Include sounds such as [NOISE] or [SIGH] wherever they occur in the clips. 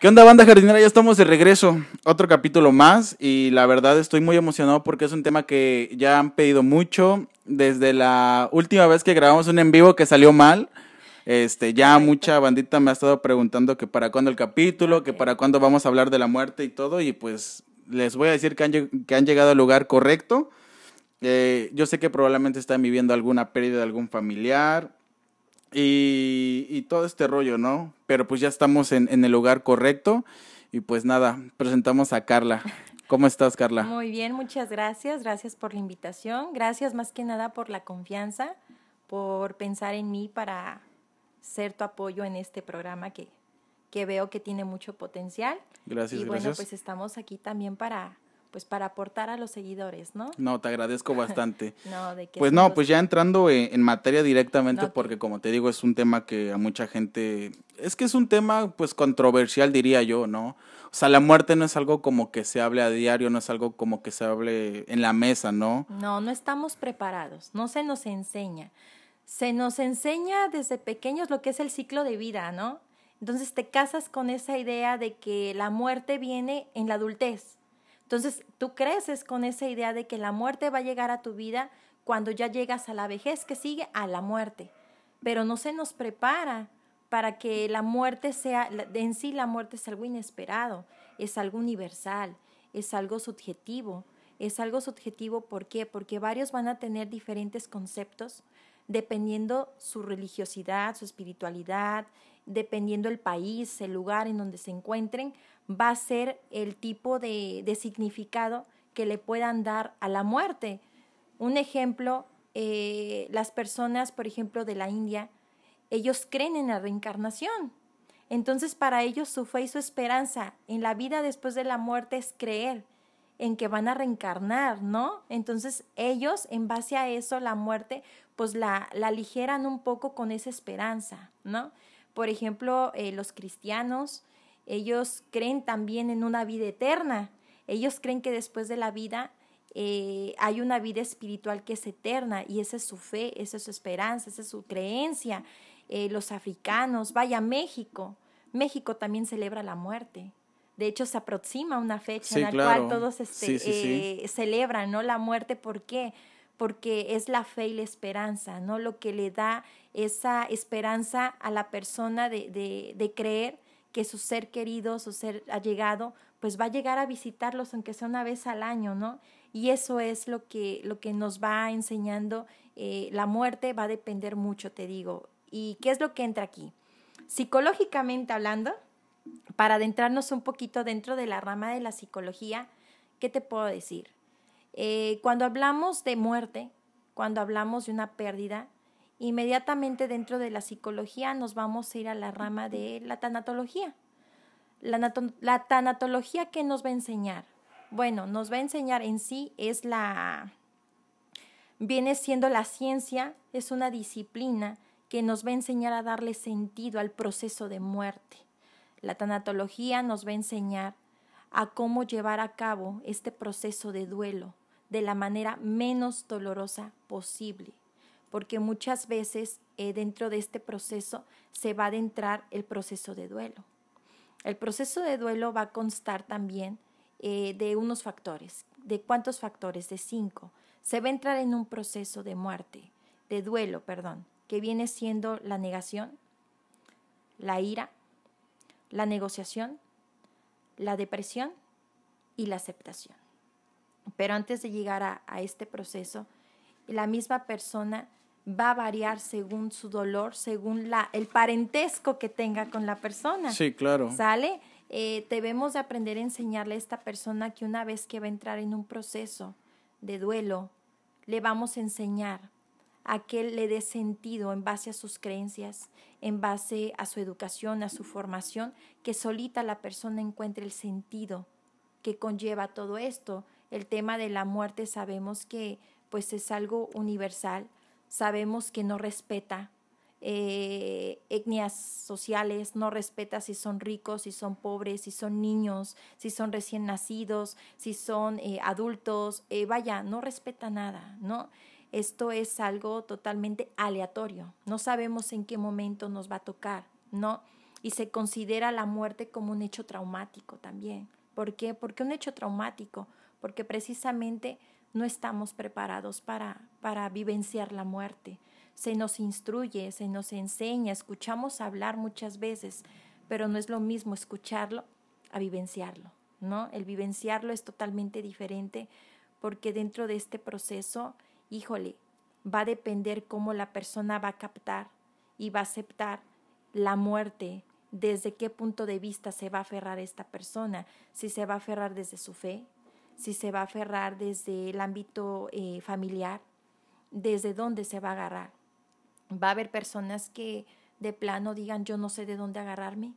¿Qué onda, banda jardinera? Ya estamos de regreso. Otro capítulo más. Y la verdad estoy muy emocionado porque es un tema que ya han pedido mucho. Desde la última vez que grabamos un en vivo que salió mal. Este, ya mucha bandita me ha estado preguntando que para cuándo el capítulo, que para cuándo vamos a hablar de la muerte y todo. Y pues les voy a decir que han, que han llegado al lugar correcto. Eh, yo sé que probablemente están viviendo alguna pérdida de algún familiar, y, todo este rollo, ¿no? Pero pues ya estamos en, el lugar correcto y pues nada, presentamos a Carla. ¿Cómo estás, Carla? Muy bien, muchas gracias. Gracias por la invitación. Gracias más que nada por la confianza, por pensar en mí para ser tu apoyo en este programa que, que veo que tiene mucho potencial. Gracias, Y bueno, pues estamos aquí también para pues para aportar a los seguidores, ¿no? No, te agradezco bastante. [LAUGHS] no, de que Pues no, pues ya entrando eh, en, materia directamente, porque como te digo, es un tema que a mucha gente, es que es un tema pues controversial, diría yo, ¿no? O sea, la muerte no es algo como que se hable a diario, no es algo como que se hable en la mesa, ¿no? No, no estamos preparados, no se nos enseña. Se nos enseña desde pequeños lo que es el ciclo de vida, ¿no? Entonces te casas con esa idea de que la muerte viene en la adultez entonces, tú creces con esa idea de que la muerte va a llegar a tu vida cuando ya llegas a la vejez que sigue a la muerte, pero no se nos prepara para que la muerte sea, en sí la muerte es algo inesperado, es algo universal, es algo subjetivo. Es algo subjetivo, ¿por qué? Porque varios van a tener diferentes conceptos dependiendo su religiosidad, su espiritualidad, dependiendo el país, el lugar en donde se encuentren, va a ser el tipo de, significado que le puedan dar a la muerte. Un ejemplo, eh, las personas, por ejemplo, de la India, ellos creen en la reencarnación. Entonces, para ellos su fe y su esperanza en la vida después de la muerte es creer en que van a reencarnar, ¿no? Entonces, ellos, en base a eso, la muerte, pues la, la aligeran un poco con esa esperanza, ¿no? Por ejemplo, eh, los cristianos, ellos creen también en una vida eterna. Ellos creen que después de la vida eh, hay una vida espiritual que es eterna y esa es su fe, esa es su esperanza, esa es su creencia. Eh, los africanos, vaya México. México también celebra la muerte. De hecho, se aproxima una fecha en la cual todos este, eh, celebran ¿no? la muerte. ¿Por qué? Porque es la fe y la esperanza, ¿no? Lo que le da esa esperanza a la persona de creer que su ser querido, su ser allegado, pues va a llegar a visitarlos aunque sea una vez al año, ¿no? Y eso es lo que, lo que nos va enseñando. Eh, la muerte va a depender mucho, te digo. ¿Y qué es lo que entra aquí? Psicológicamente hablando, para adentrarnos un poquito dentro de la rama de la psicología, ¿qué te puedo decir? Eh, cuando hablamos de muerte, cuando hablamos de una pérdida, Inmediatamente dentro de la psicología nos vamos a ir a la rama de la tanatología. La, tanatología qué nos va a enseñar. Bueno, nos va a enseñar en sí es la viene siendo la ciencia, es una disciplina que nos va a enseñar a darle sentido al proceso de muerte. La tanatología nos va a enseñar a cómo llevar a cabo este proceso de duelo de la manera menos dolorosa posible porque muchas veces eh, dentro de este proceso se va a adentrar el proceso de duelo. El proceso de duelo va a constar también eh, de unos factores. ¿De cuántos factores? De cinco. Se va a entrar en un proceso de muerte, de duelo, perdón, que viene siendo la negación, la ira, la negociación, la depresión y la aceptación. Pero antes de llegar a este proceso, la misma persona va a variar según su dolor, según la, el parentesco que tenga con la persona. Sí, claro. ¿Sale? Eh, debemos de aprender a enseñarle a esta persona que una vez que va a entrar en un proceso de duelo, le vamos a enseñar a que le dé sentido en base a sus creencias, en base a su educación, a su formación, que solita la persona encuentre el sentido que conlleva todo esto. El tema de la muerte sabemos que pues es algo universal, sabemos que no respeta eh, etnias sociales, no respeta si son ricos, si son pobres, si son niños, si son recién nacidos, si son eh, adultos, eh, vaya, no respeta nada, ¿no? Esto es algo totalmente aleatorio, no sabemos en qué momento nos va a tocar, ¿no? Y se considera la muerte como un hecho traumático también. ¿Por qué? Porque un hecho traumático, porque precisamente no estamos preparados para, para vivenciar la muerte. Se nos instruye, se nos enseña, escuchamos hablar muchas veces, pero no es lo mismo escucharlo a vivenciarlo, ¿no? El vivenciarlo es totalmente diferente porque dentro de este proceso, híjole, va a depender cómo la persona va a captar y va a aceptar la muerte, desde qué punto de vista se va a aferrar esta persona, si se va a aferrar desde su fe, si se va a aferrar desde el ámbito eh, familiar, desde dónde se va a agarrar. Va a haber personas que de plano digan, yo no sé de dónde agarrarme,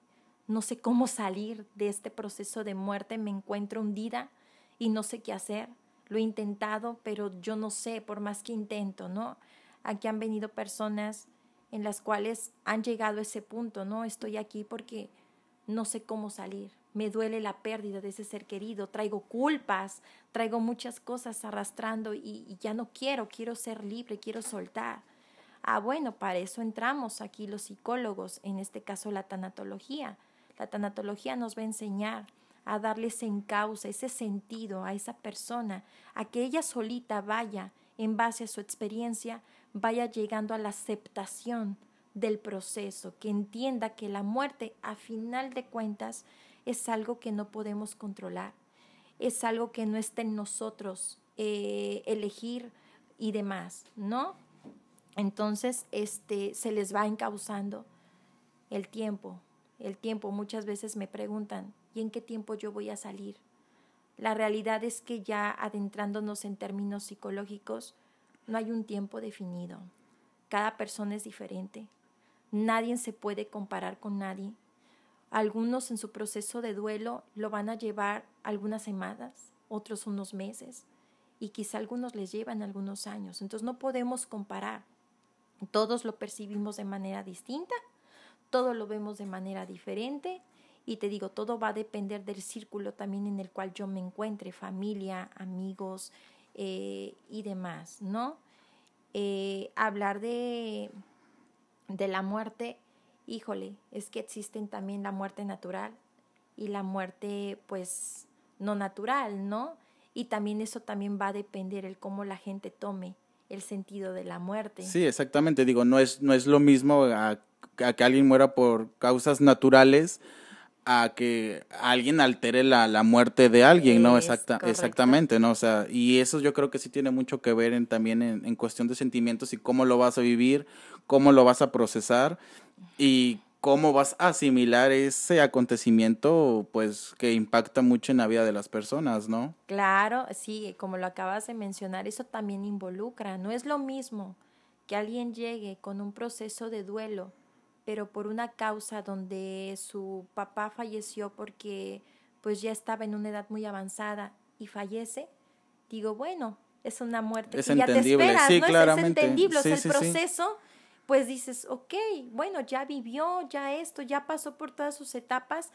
no sé cómo salir de este proceso de muerte, me encuentro hundida y no sé qué hacer. Lo he intentado, pero yo no sé, por más que intento, ¿no? Aquí han venido personas en las cuales han llegado a ese punto, ¿no? Estoy aquí porque no sé cómo salir me duele la pérdida de ese ser querido, traigo culpas, traigo muchas cosas arrastrando y, ya no quiero, quiero ser libre, quiero soltar. Ah, bueno, para eso entramos aquí los psicólogos, en este caso la tanatología. La tanatología nos va a enseñar a darles en causa ese sentido a esa persona, a que ella solita vaya, en base a su experiencia, vaya llegando a la aceptación del proceso, que entienda que la muerte, a final de cuentas, es algo que no podemos controlar, es algo que no está en nosotros eh, elegir y demás, ¿no? Entonces, este, se les va encauzando el tiempo, el tiempo. Muchas veces me preguntan, ¿y en qué tiempo yo voy a salir? La realidad es que ya adentrándonos en términos psicológicos, no hay un tiempo definido. Cada persona es diferente. Nadie se puede comparar con nadie. Algunos en su proceso de duelo lo van a llevar algunas semanas, otros unos meses y quizá algunos les llevan algunos años. Entonces no podemos comparar. Todos lo percibimos de manera distinta, todos lo vemos de manera diferente y te digo, todo va a depender del círculo también en el cual yo me encuentre, familia, amigos eh, y demás, ¿no? Eh, hablar de, de la muerte híjole, es que existen también la muerte natural y la muerte pues no natural, ¿no? Y también eso también va a depender el cómo la gente tome el sentido de la muerte. Sí, exactamente, digo, no es, no es lo mismo a, que alguien muera por causas naturales a que alguien altere la, muerte de alguien, ¿no? Exacta, exactamente, ¿no? O sea, y eso yo creo que sí tiene mucho que ver también en, en, cuestión de sentimientos y cómo lo vas a vivir, cómo lo vas a procesar y cómo vas a asimilar ese acontecimiento, pues que impacta mucho en la vida de las personas, ¿no? Claro, sí, como lo acabas de mencionar, eso también involucra. No es lo mismo que alguien llegue con un proceso de duelo, pero por una causa donde su papá falleció porque pues ya estaba en una edad muy avanzada y fallece, digo, bueno, es una muerte es que ya te sí, ¿no? Es entendible, es el proceso pues dices, ok, bueno, ya vivió, ya esto, ya pasó por todas sus etapas,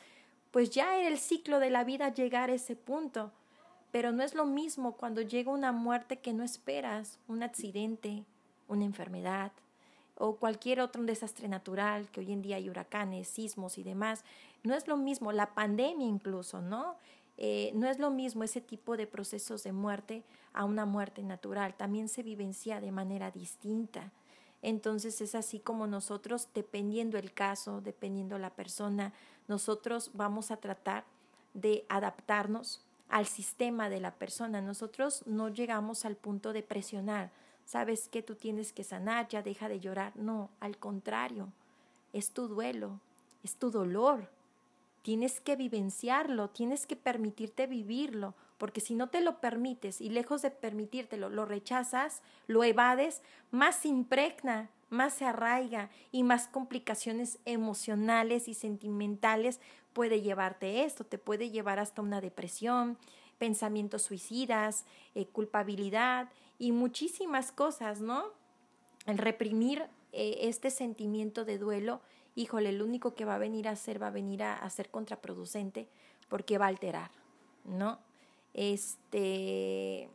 pues ya era el ciclo de la vida llegar a ese punto. Pero no es lo mismo cuando llega una muerte que no esperas, un accidente, una enfermedad o cualquier otro desastre natural, que hoy en día hay huracanes, sismos y demás. No es lo mismo, la pandemia incluso, ¿no? Eh, no es lo mismo ese tipo de procesos de muerte a una muerte natural, también se vivencia de manera distinta. Entonces es así como nosotros, dependiendo el caso, dependiendo la persona, nosotros vamos a tratar de adaptarnos al sistema de la persona. Nosotros no llegamos al punto de presionar, sabes que tú tienes que sanar, ya deja de llorar. No, al contrario, es tu duelo, es tu dolor. Tienes que vivenciarlo, tienes que permitirte vivirlo, porque si no te lo permites y lejos de permitírtelo, lo rechazas, lo evades, más se impregna, más se arraiga y más complicaciones emocionales y sentimentales puede llevarte esto, te puede llevar hasta una depresión, pensamientos suicidas, eh, culpabilidad y muchísimas cosas, ¿no? El reprimir eh, este sentimiento de duelo, híjole, el único que va a venir a hacer va a venir a ser contraproducente porque va a alterar, ¿no? Este,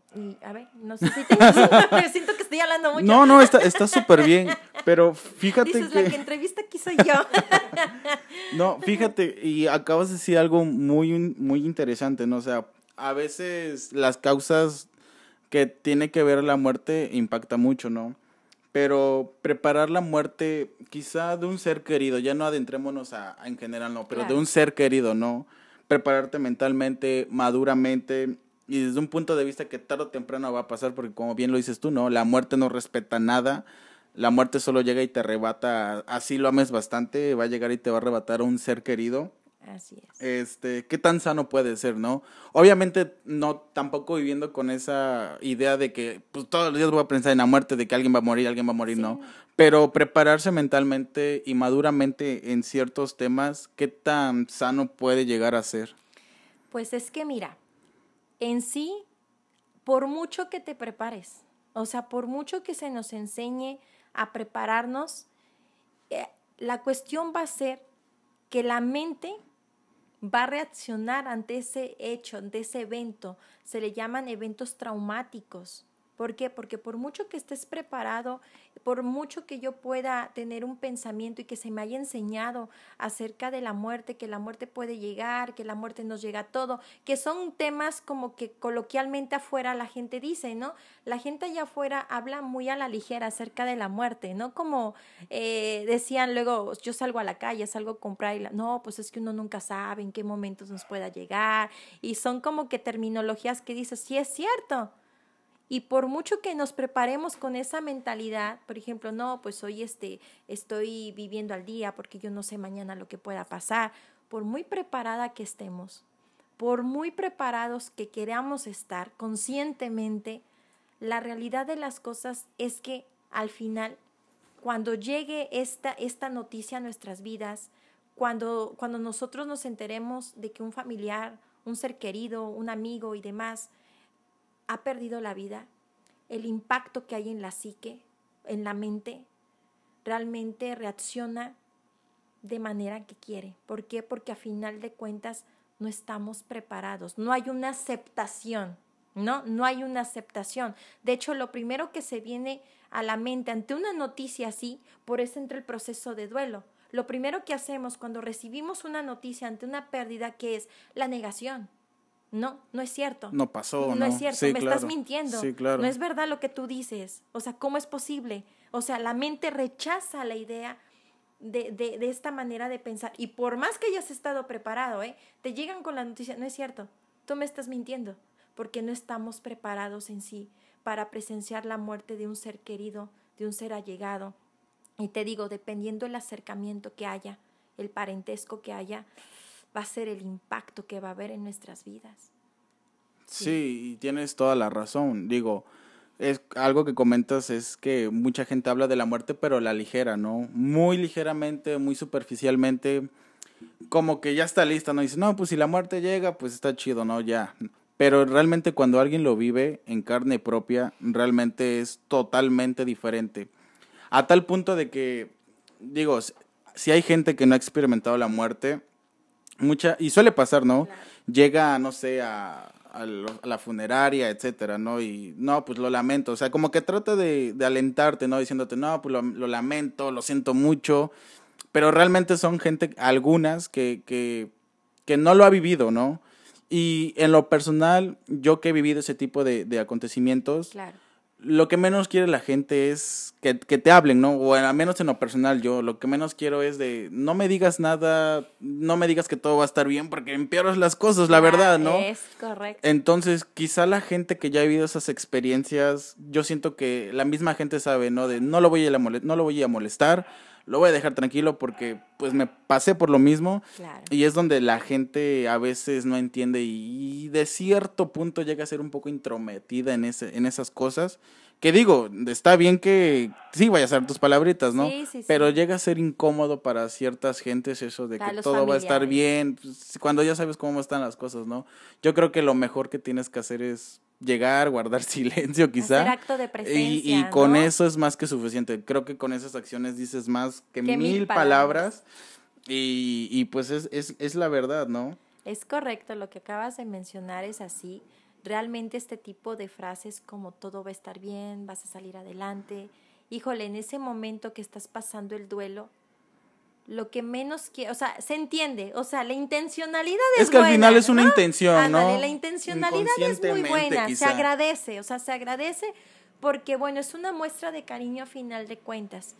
a ver, no sé si tengo, [LAUGHS] [LAUGHS] siento que estoy hablando mucho. No, no, está súper bien, pero fíjate entrevista [LAUGHS] no, fíjate, y acabas de decir algo muy, muy interesante, ¿no? O sea, a veces las causas que tiene que ver la muerte impacta mucho, ¿no? Pero preparar la muerte quizá de un ser querido, ya no adentrémonos a, en general, no, pero de un ser querido, ¿no? prepararte mentalmente, maduramente y desde un punto de vista que tarde o temprano va a pasar, porque como bien lo dices tú, ¿no? La muerte no respeta nada, la muerte solo llega y te arrebata, así lo ames bastante, va a llegar y te va a arrebatar a un ser querido. Así es. Este, qué tan sano puede ser, ¿no? Obviamente no tampoco viviendo con esa idea de que pues todos los días voy a pensar en la muerte, de que alguien va a morir, alguien va a morir, no. Pero prepararse mentalmente y maduramente en ciertos temas, ¿qué tan sano puede llegar a ser? Pues es que mira, en sí, por mucho que te prepares, o sea, por mucho que se nos enseñe a prepararnos, eh, la cuestión va a ser que la mente va a reaccionar ante ese hecho, ante ese evento. Se le llaman eventos traumáticos. ¿Por qué? Porque por mucho que estés preparado, por mucho que yo pueda tener un pensamiento y que se me haya enseñado acerca de la muerte, que la muerte puede llegar, que la muerte nos llega a todo, que son temas como que coloquialmente afuera la gente dice, ¿no? La gente allá afuera habla muy a la ligera acerca de la muerte, ¿no? Como eh, decían luego, yo salgo a la calle, salgo a comprar y no, pues es que uno nunca sabe en qué momentos nos pueda llegar y son como que terminologías que dices, sí es cierto y por mucho que nos preparemos con esa mentalidad, por ejemplo, no, pues hoy este, estoy viviendo al día porque yo no sé mañana lo que pueda pasar, por muy preparada que estemos, por muy preparados que queramos estar conscientemente, la realidad de las cosas es que al final, cuando llegue esta, esta noticia a nuestras vidas, cuando, cuando nosotros nos enteremos de que un familiar, un ser querido, un amigo y demás ha perdido la vida, el impacto que hay en la psique, en la mente, realmente reacciona de manera que quiere. ¿Por qué? Porque a final de cuentas no estamos preparados, no hay una aceptación, ¿no? No hay una aceptación. De hecho, lo primero que se viene a la mente ante una noticia así, por eso entra el proceso de duelo. Lo primero que hacemos cuando recibimos una noticia ante una pérdida que es la negación no, no es cierto. No pasó, no. es cierto, me estás mintiendo. claro. No es verdad lo que tú dices. O sea, ¿cómo es posible? O sea, la mente rechaza la idea de, de, esta manera de pensar. Y por más que hayas estado preparado, ¿eh? te llegan con la noticia, no es cierto, tú me estás mintiendo, porque no estamos preparados en sí para presenciar la muerte de un ser querido, de un ser allegado. Y te digo, dependiendo el acercamiento que haya, el parentesco que haya, va a ser el impacto que va a haber en nuestras vidas. Sí, tienes toda la razón. Digo, es algo que comentas es que mucha gente habla de la muerte, pero la ligera, ¿no? Muy ligeramente, muy superficialmente, como que ya está lista, ¿no? Dice, no, pues si la muerte llega, pues está chido, ¿no? Ya. Pero realmente cuando alguien lo vive en carne propia, realmente es totalmente diferente. A tal punto de que, digo, si hay gente que no ha experimentado la muerte, Mucha, y suele pasar, ¿no? Llega, no sé, a, la funeraria, etcétera, ¿no? Y no, pues lo lamento. O sea, como que trata de, alentarte, ¿no? Diciéndote, no, pues lo, lamento, lo siento mucho. Pero realmente son gente, algunas, que, no lo ha vivido, ¿no? Y en lo personal, yo que he vivido ese tipo de, de acontecimientos, claro lo que menos quiere la gente es que, te hablen, ¿no? O al menos en lo personal, yo lo que menos quiero es de no me digas nada, no me digas que todo va a estar bien porque empeoras las cosas, la ah, verdad, ¿no? Es correcto. Entonces, quizá la gente que ya ha vivido esas experiencias, yo siento que la misma gente sabe, ¿no? De no lo voy a, no lo voy a molestar lo voy a dejar tranquilo porque pues me pasé por lo mismo. Y es donde la gente a veces no entiende y de cierto punto llega a ser un poco intrometida en, ese, en esas cosas. Que digo, está bien que sí vayas a hacer tus palabritas, ¿no? Pero llega a ser incómodo para ciertas gentes eso de que todo va a estar bien, pues, cuando ya sabes cómo están las cosas, ¿no? Yo creo que lo mejor que tienes que hacer es llegar, guardar [LAUGHS] silencio quizá. acto de presencia. Y, con eso es más que suficiente. Creo que con esas acciones dices más que, mil, palabras. y, pues es, es la verdad, ¿no? Es correcto, lo que acabas de mencionar es así. Realmente este tipo de frases como todo va a estar bien, vas a salir adelante. Híjole, en ese momento que estás pasando el duelo, lo que menos que, o sea, se entiende, o sea, la intencionalidad es, es que al final es una intención, ¿no? la intencionalidad es muy buena, se agradece, o sea, se agradece porque bueno, es una muestra de cariño a final de cuentas,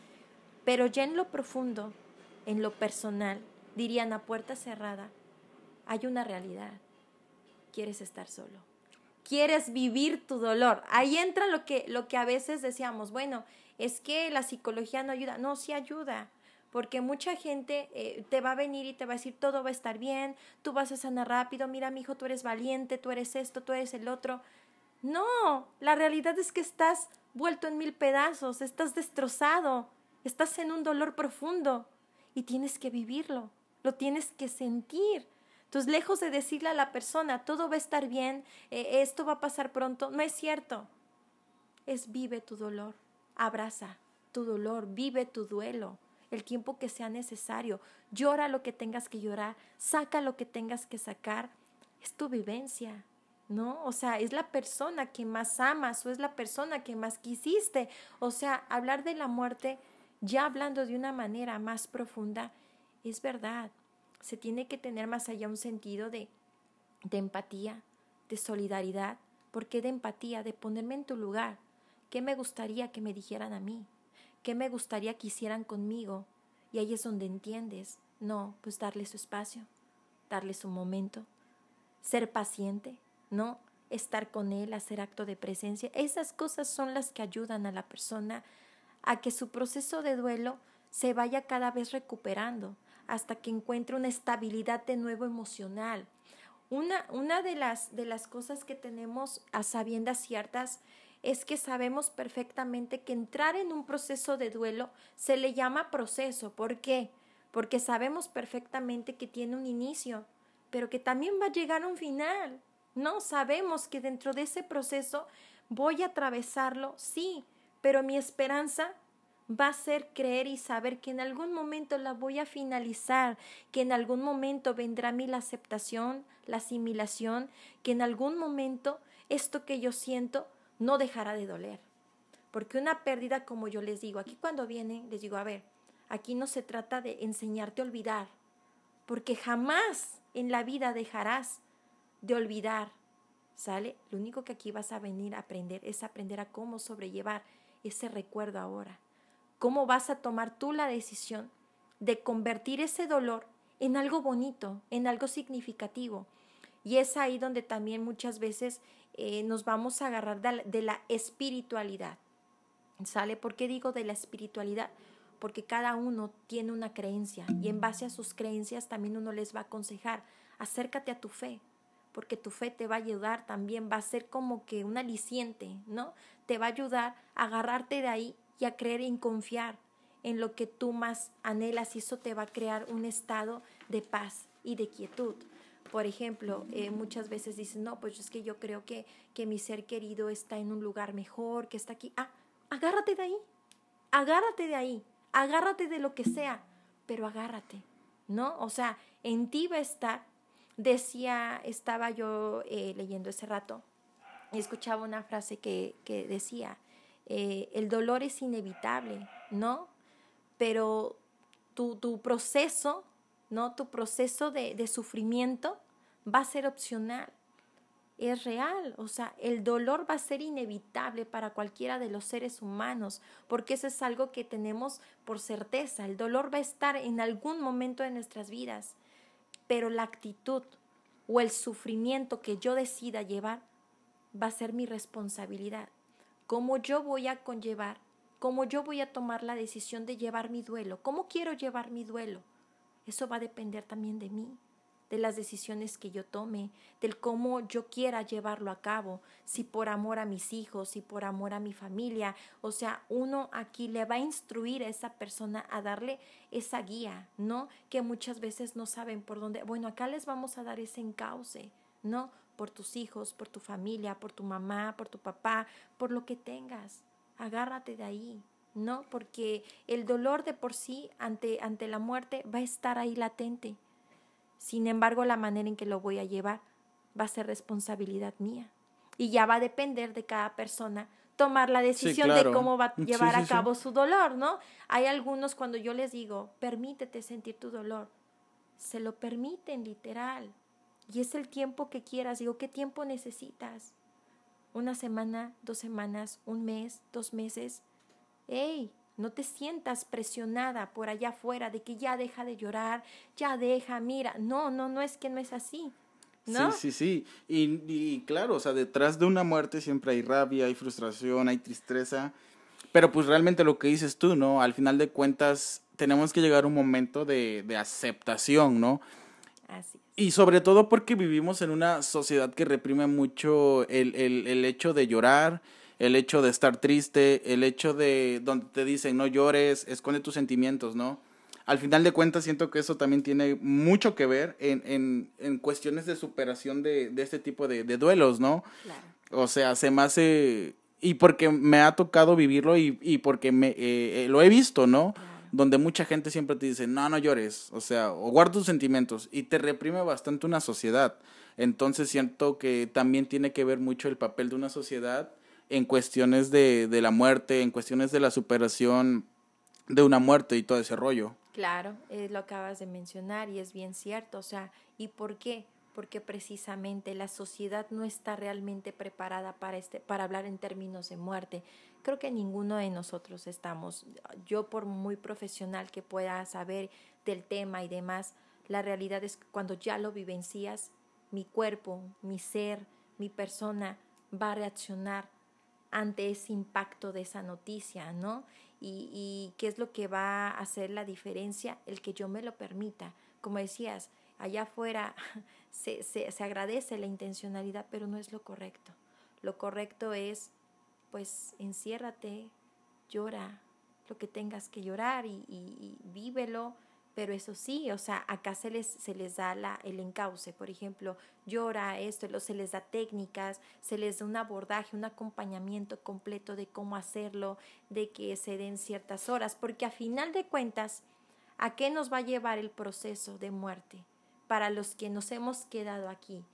pero ya en lo profundo, en lo personal, dirían a puerta cerrada, hay una realidad. Quieres estar solo. Quieres vivir tu dolor. Ahí entra lo que lo que a veces decíamos, bueno, es que la psicología no ayuda. No, sí ayuda porque mucha gente eh, te va a venir y te va a decir todo va a estar bien, tú vas a sanar rápido, mira mi hijo, tú eres valiente, tú eres esto, tú eres el otro. No, la realidad es que estás vuelto en mil pedazos, estás destrozado, estás en un dolor profundo y tienes que vivirlo, lo tienes que sentir. Entonces, lejos de decirle a la persona, todo va a estar bien, eh, esto va a pasar pronto, no es cierto. Es vive tu dolor, abraza tu dolor, vive tu duelo el tiempo que sea necesario, llora lo que tengas que llorar, saca lo que tengas que sacar, es tu vivencia, ¿no? O sea, es la persona que más amas o es la persona que más quisiste. O sea, hablar de la muerte, ya hablando de una manera más profunda, es verdad. Se tiene que tener más allá un sentido de, de empatía, de solidaridad. porque de empatía? De ponerme en tu lugar. ¿Qué me gustaría que me dijeran a mí? ¿Qué me gustaría que hicieran conmigo? Y ahí es donde entiendes. No, pues darle su espacio, darle su momento, ser paciente, ¿no? Estar con él, hacer acto de presencia. Esas cosas son las que ayudan a la persona a que su proceso de duelo se vaya cada vez recuperando hasta que encuentre una estabilidad de nuevo emocional. Una, una de, las, de las cosas que tenemos a sabiendas ciertas es que sabemos perfectamente que entrar en un proceso de duelo se le llama proceso. ¿Por qué? Porque sabemos perfectamente que tiene un inicio, pero que también va a llegar un final. No, sabemos que dentro de ese proceso voy a atravesarlo, sí, pero mi esperanza va a ser creer y saber que en algún momento la voy a finalizar, que en algún momento vendrá a mí la aceptación, la asimilación, que en algún momento esto que yo siento no dejará de doler. Porque una pérdida, como yo les digo, aquí cuando vienen, les digo, a ver, aquí no se trata de enseñarte a olvidar, porque jamás en la vida dejarás de olvidar, ¿sale? Lo único que aquí vas a venir a aprender es aprender a cómo sobrellevar ese recuerdo ahora, cómo vas a tomar tú la decisión de convertir ese dolor en algo bonito, en algo significativo. Y es ahí donde también muchas veces eh, nos vamos a agarrar de la, espiritualidad. ¿Sale? ¿Por qué digo de la espiritualidad? Porque cada uno tiene una creencia y en base a sus creencias también uno les va a aconsejar, acércate a tu fe, porque tu fe te va a ayudar también, va a ser como que un aliciente, ¿no? Te va a ayudar a agarrarte de ahí y a creer y confiar en lo que tú más anhelas y eso te va a crear un estado de paz y de quietud. Por ejemplo, eh, muchas veces dicen, no, pues es que yo creo que, mi ser querido está en un lugar mejor, que está aquí. Ah, agárrate de ahí, agárrate de ahí, agárrate de lo que sea, pero agárrate, ¿no? O sea, en ti va a estar. Decía, estaba yo eh, leyendo ese rato y escuchaba una frase que, decía, eh, el dolor es inevitable, ¿no? Pero tu, tu proceso, ¿no? Tu proceso de, de sufrimiento va a ser opcional, es real, o sea, el dolor va a ser inevitable para cualquiera de los seres humanos, porque eso es algo que tenemos por certeza, el dolor va a estar en algún momento de nuestras vidas, pero la actitud o el sufrimiento que yo decida llevar va a ser mi responsabilidad, cómo yo voy a conllevar, cómo yo voy a tomar la decisión de llevar mi duelo, cómo quiero llevar mi duelo, eso va a depender también de mí de las decisiones que yo tome, del cómo yo quiera llevarlo a cabo, si por amor a mis hijos, si por amor a mi familia. O sea, uno aquí le va a instruir a esa persona a darle esa guía, ¿no? Que muchas veces no saben por dónde. Bueno, acá les vamos a dar ese encauce, ¿no? Por tus hijos, por tu familia, por tu mamá, por tu papá, por lo que tengas. Agárrate de ahí, ¿no? Porque el dolor de por sí ante, ante la muerte va a estar ahí latente. Sin embargo, la manera en que lo voy a llevar va a ser responsabilidad mía. Y ya va a depender de cada persona tomar la decisión de cómo va a llevar a cabo su dolor, ¿no? Hay algunos cuando yo les digo, permítete sentir tu dolor, se lo permiten literal. Y es el tiempo que quieras, digo, ¿qué tiempo necesitas? Una semana, dos semanas, un mes, dos meses. ¡Ey! No te sientas presionada por allá afuera de que ya deja de llorar, ya deja, mira. No, no, no es que no es así. ¿No? Sí, sí, sí. Y, y claro, o sea, detrás de una muerte siempre hay rabia, hay frustración, hay tristeza. Pero pues realmente lo que dices tú, ¿no? Al final de cuentas, tenemos que llegar a un momento de, de aceptación, ¿no? Así Y sobre todo porque vivimos en una sociedad que reprime mucho el, el hecho de llorar, el hecho de estar triste, el hecho de donde te dicen no llores, esconde tus sentimientos, ¿no? Al final de cuentas siento que eso también tiene mucho que ver en, cuestiones de superación de, este tipo de, duelos, ¿no? O sea, se me hace... Y porque me ha tocado vivirlo y, porque me, eh, eh, lo he visto, ¿no? Donde mucha gente siempre te dice, no, no llores, o sea, o guarda tus sentimientos y te reprime bastante una sociedad. Entonces siento que también tiene que ver mucho el papel de una sociedad en cuestiones de, la muerte, en cuestiones de la superación de una muerte y todo ese rollo. Claro, lo acabas de mencionar y es bien cierto. O sea, ¿y por qué? Porque precisamente la sociedad no está realmente preparada para, este, para hablar en términos de muerte. Creo que ninguno de nosotros estamos. Yo, por muy profesional que pueda saber del tema y demás, la realidad es que cuando ya lo vivencias, mi cuerpo, mi ser, mi persona va a reaccionar ante ese impacto de esa noticia, ¿no? Y, qué es lo que va a hacer la diferencia, el que yo me lo permita. Como decías, allá afuera [LAUGHS] se, agradece la intencionalidad, pero no es lo correcto. Lo correcto es, pues, enciérrate, llora lo que tengas que llorar y, y vívelo pero eso sí, o sea, acá se les, se les da la, el encauce, por ejemplo, llora esto, se les da técnicas, se les da un abordaje, un acompañamiento completo de cómo hacerlo, de que se den ciertas horas, porque a final de cuentas, ¿a qué nos va a llevar el proceso de muerte para los que nos hemos quedado aquí?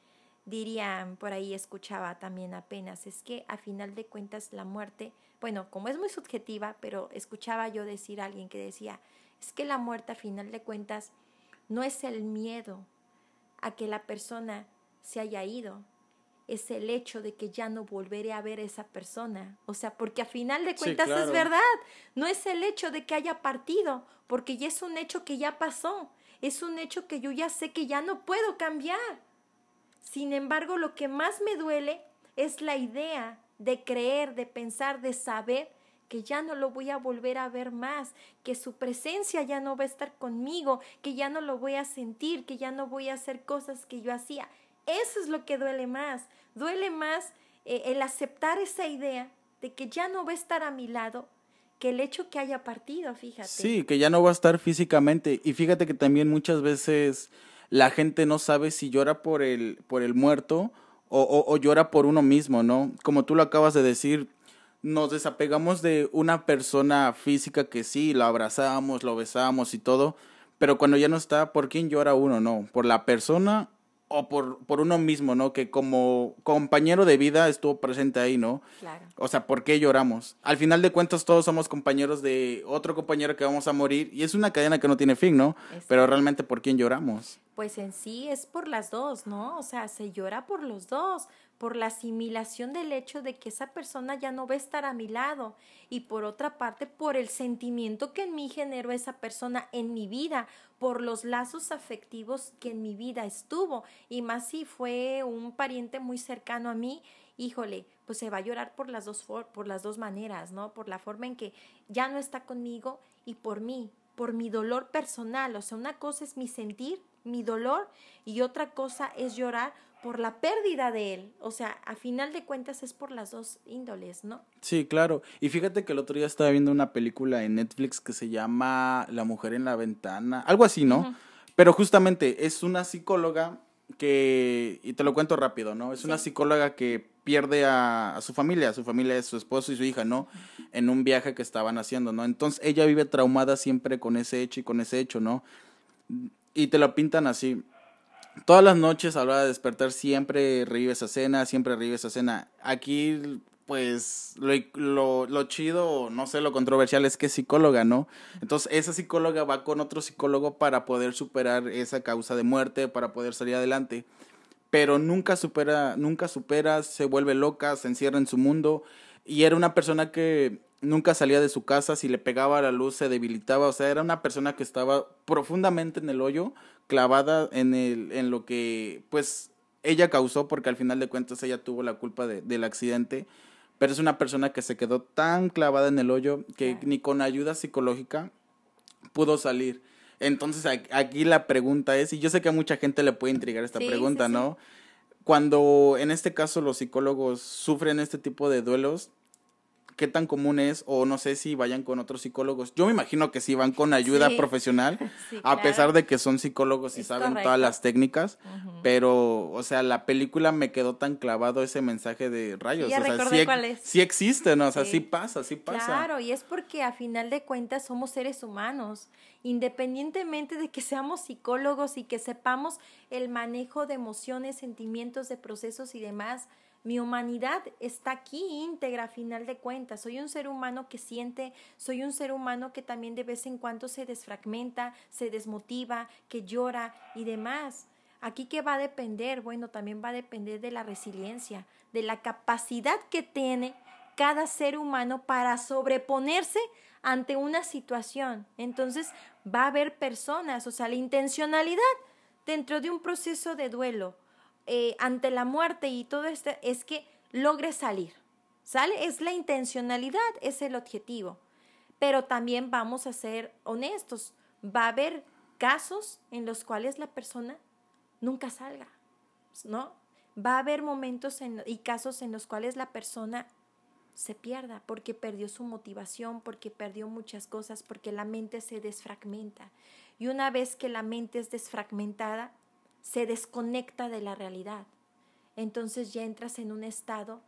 Dirían, por ahí escuchaba también apenas, es que a final de cuentas la muerte, bueno, como es muy subjetiva, pero escuchaba yo decir a alguien que decía, es que la muerte a final de cuentas no es el miedo a que la persona se haya ido, es el hecho de que ya no volveré a ver a esa persona. O sea, porque a final de cuentas es verdad, no es el hecho de que haya partido, porque ya es un hecho que ya pasó, es un hecho que yo ya sé que ya no puedo cambiar. Sin embargo, lo que más me duele es la idea de creer, de pensar, de saber que ya no lo voy a volver a ver más, que su presencia ya no va a estar conmigo, que ya no lo voy a sentir, que ya no voy a hacer cosas que yo hacía. Eso es lo que duele más. Duele más eh, el aceptar esa idea de que ya no va a estar a mi lado que el hecho que haya partido, fíjate. Sí, que ya no va a estar físicamente. Y fíjate que también muchas veces la gente no sabe si llora por el, por el muerto o llora por uno mismo, ¿no? Como tú lo acabas de decir, nos desapegamos de una persona física que sí, lo abrazamos, lo besamos y todo, pero cuando ya no está, ¿por quién llora uno? No, por la persona o por, por uno mismo, ¿no? Que como compañero de vida estuvo presente ahí, ¿no? Claro. O sea, ¿por qué lloramos? Al final de cuentas todos somos compañeros de otro compañero que vamos a morir y es una cadena que no tiene fin, ¿no? Pero realmente ¿por quién lloramos? Pues en sí es por las dos, ¿no? O sea, se llora por los dos, por la asimilación del hecho de que esa persona ya no va a estar a mi lado y por otra parte por el sentimiento que en mí generó esa persona en mi vida, por los lazos afectivos que en mi vida estuvo y más si fue un pariente muy cercano a mí, híjole, pues se va a llorar por las dos por las dos maneras, ¿no? Por la forma en que ya no está conmigo y por mí, por mi dolor personal, o sea, una cosa es mi sentir mi dolor y otra cosa es llorar por la pérdida de él. O sea, a final de cuentas es por las dos índoles, ¿no? Sí, claro. Y fíjate que el otro día estaba viendo una película en Netflix que se llama La mujer en la ventana, algo así, ¿no? Pero justamente es una psicóloga que, y te lo cuento rápido, ¿no? Es una psicóloga que pierde a, su familia, a su familia es su esposo y su hija, ¿no? En un viaje que estaban haciendo, ¿no? Entonces ella vive traumada siempre con ese hecho y con ese hecho, ¿no? Y te lo pintan así todas las noches a de despertar siempre revive esa cena, siempre revive esa cena. Aquí, pues, lo, lo, chido, no sé, lo controversial es que es psicóloga, ¿no? Entonces, esa psicóloga va con otro psicólogo para poder superar esa causa de muerte, para poder salir adelante. Pero nunca supera, nunca supera, se vuelve loca, se encierra en su mundo. Y era una persona que nunca salía de su casa, si le pegaba la luz se debilitaba, o sea, era una persona que estaba profundamente en el hoyo, clavada en, el, en lo que pues ella causó, porque al final de cuentas ella tuvo la culpa del accidente, pero es una persona que se quedó tan clavada en el hoyo que ni con ayuda psicológica pudo salir. Entonces aquí la pregunta es, y yo sé que a mucha gente le puede intrigar esta pregunta, ¿no? Cuando en este caso los psicólogos sufren este tipo de duelos, qué tan común es o no sé si vayan con otros psicólogos. Yo me imagino que sí van con ayuda profesional, [LAUGHS] a pesar de que son psicólogos y saben todas las técnicas, pero o sea, la película me quedó tan clavado ese mensaje de rayos, o e cuál es. sí existe, ¿no? o sea, sí pasa, sí pasa. Claro, y es porque a final de cuentas somos seres humanos, independientemente de que seamos psicólogos y que sepamos el manejo de emociones, sentimientos, de procesos y demás mi humanidad está aquí íntegra a final de cuentas. Soy un ser humano que siente, soy un ser humano que también de vez en cuando se desfragmenta, se desmotiva, que llora y demás. Aquí que va a depender, bueno, también va a depender de la resiliencia, de la capacidad que tiene cada ser humano para sobreponerse ante una situación. Entonces va a haber personas, o sea, la intencionalidad dentro de un proceso de duelo eh, ante la muerte y todo esto es que logre salir. ¿Sale? Es la intencionalidad, es el objetivo. Pero también vamos a ser honestos. Va a haber casos en los cuales la persona nunca salga, ¿no? Va a haber momentos y casos en los cuales la persona se pierda porque perdió su motivación, porque perdió muchas cosas, porque la mente se desfragmenta. Y una vez que la mente es desfragmentada, se desconecta de la realidad. Entonces ya entras en un estado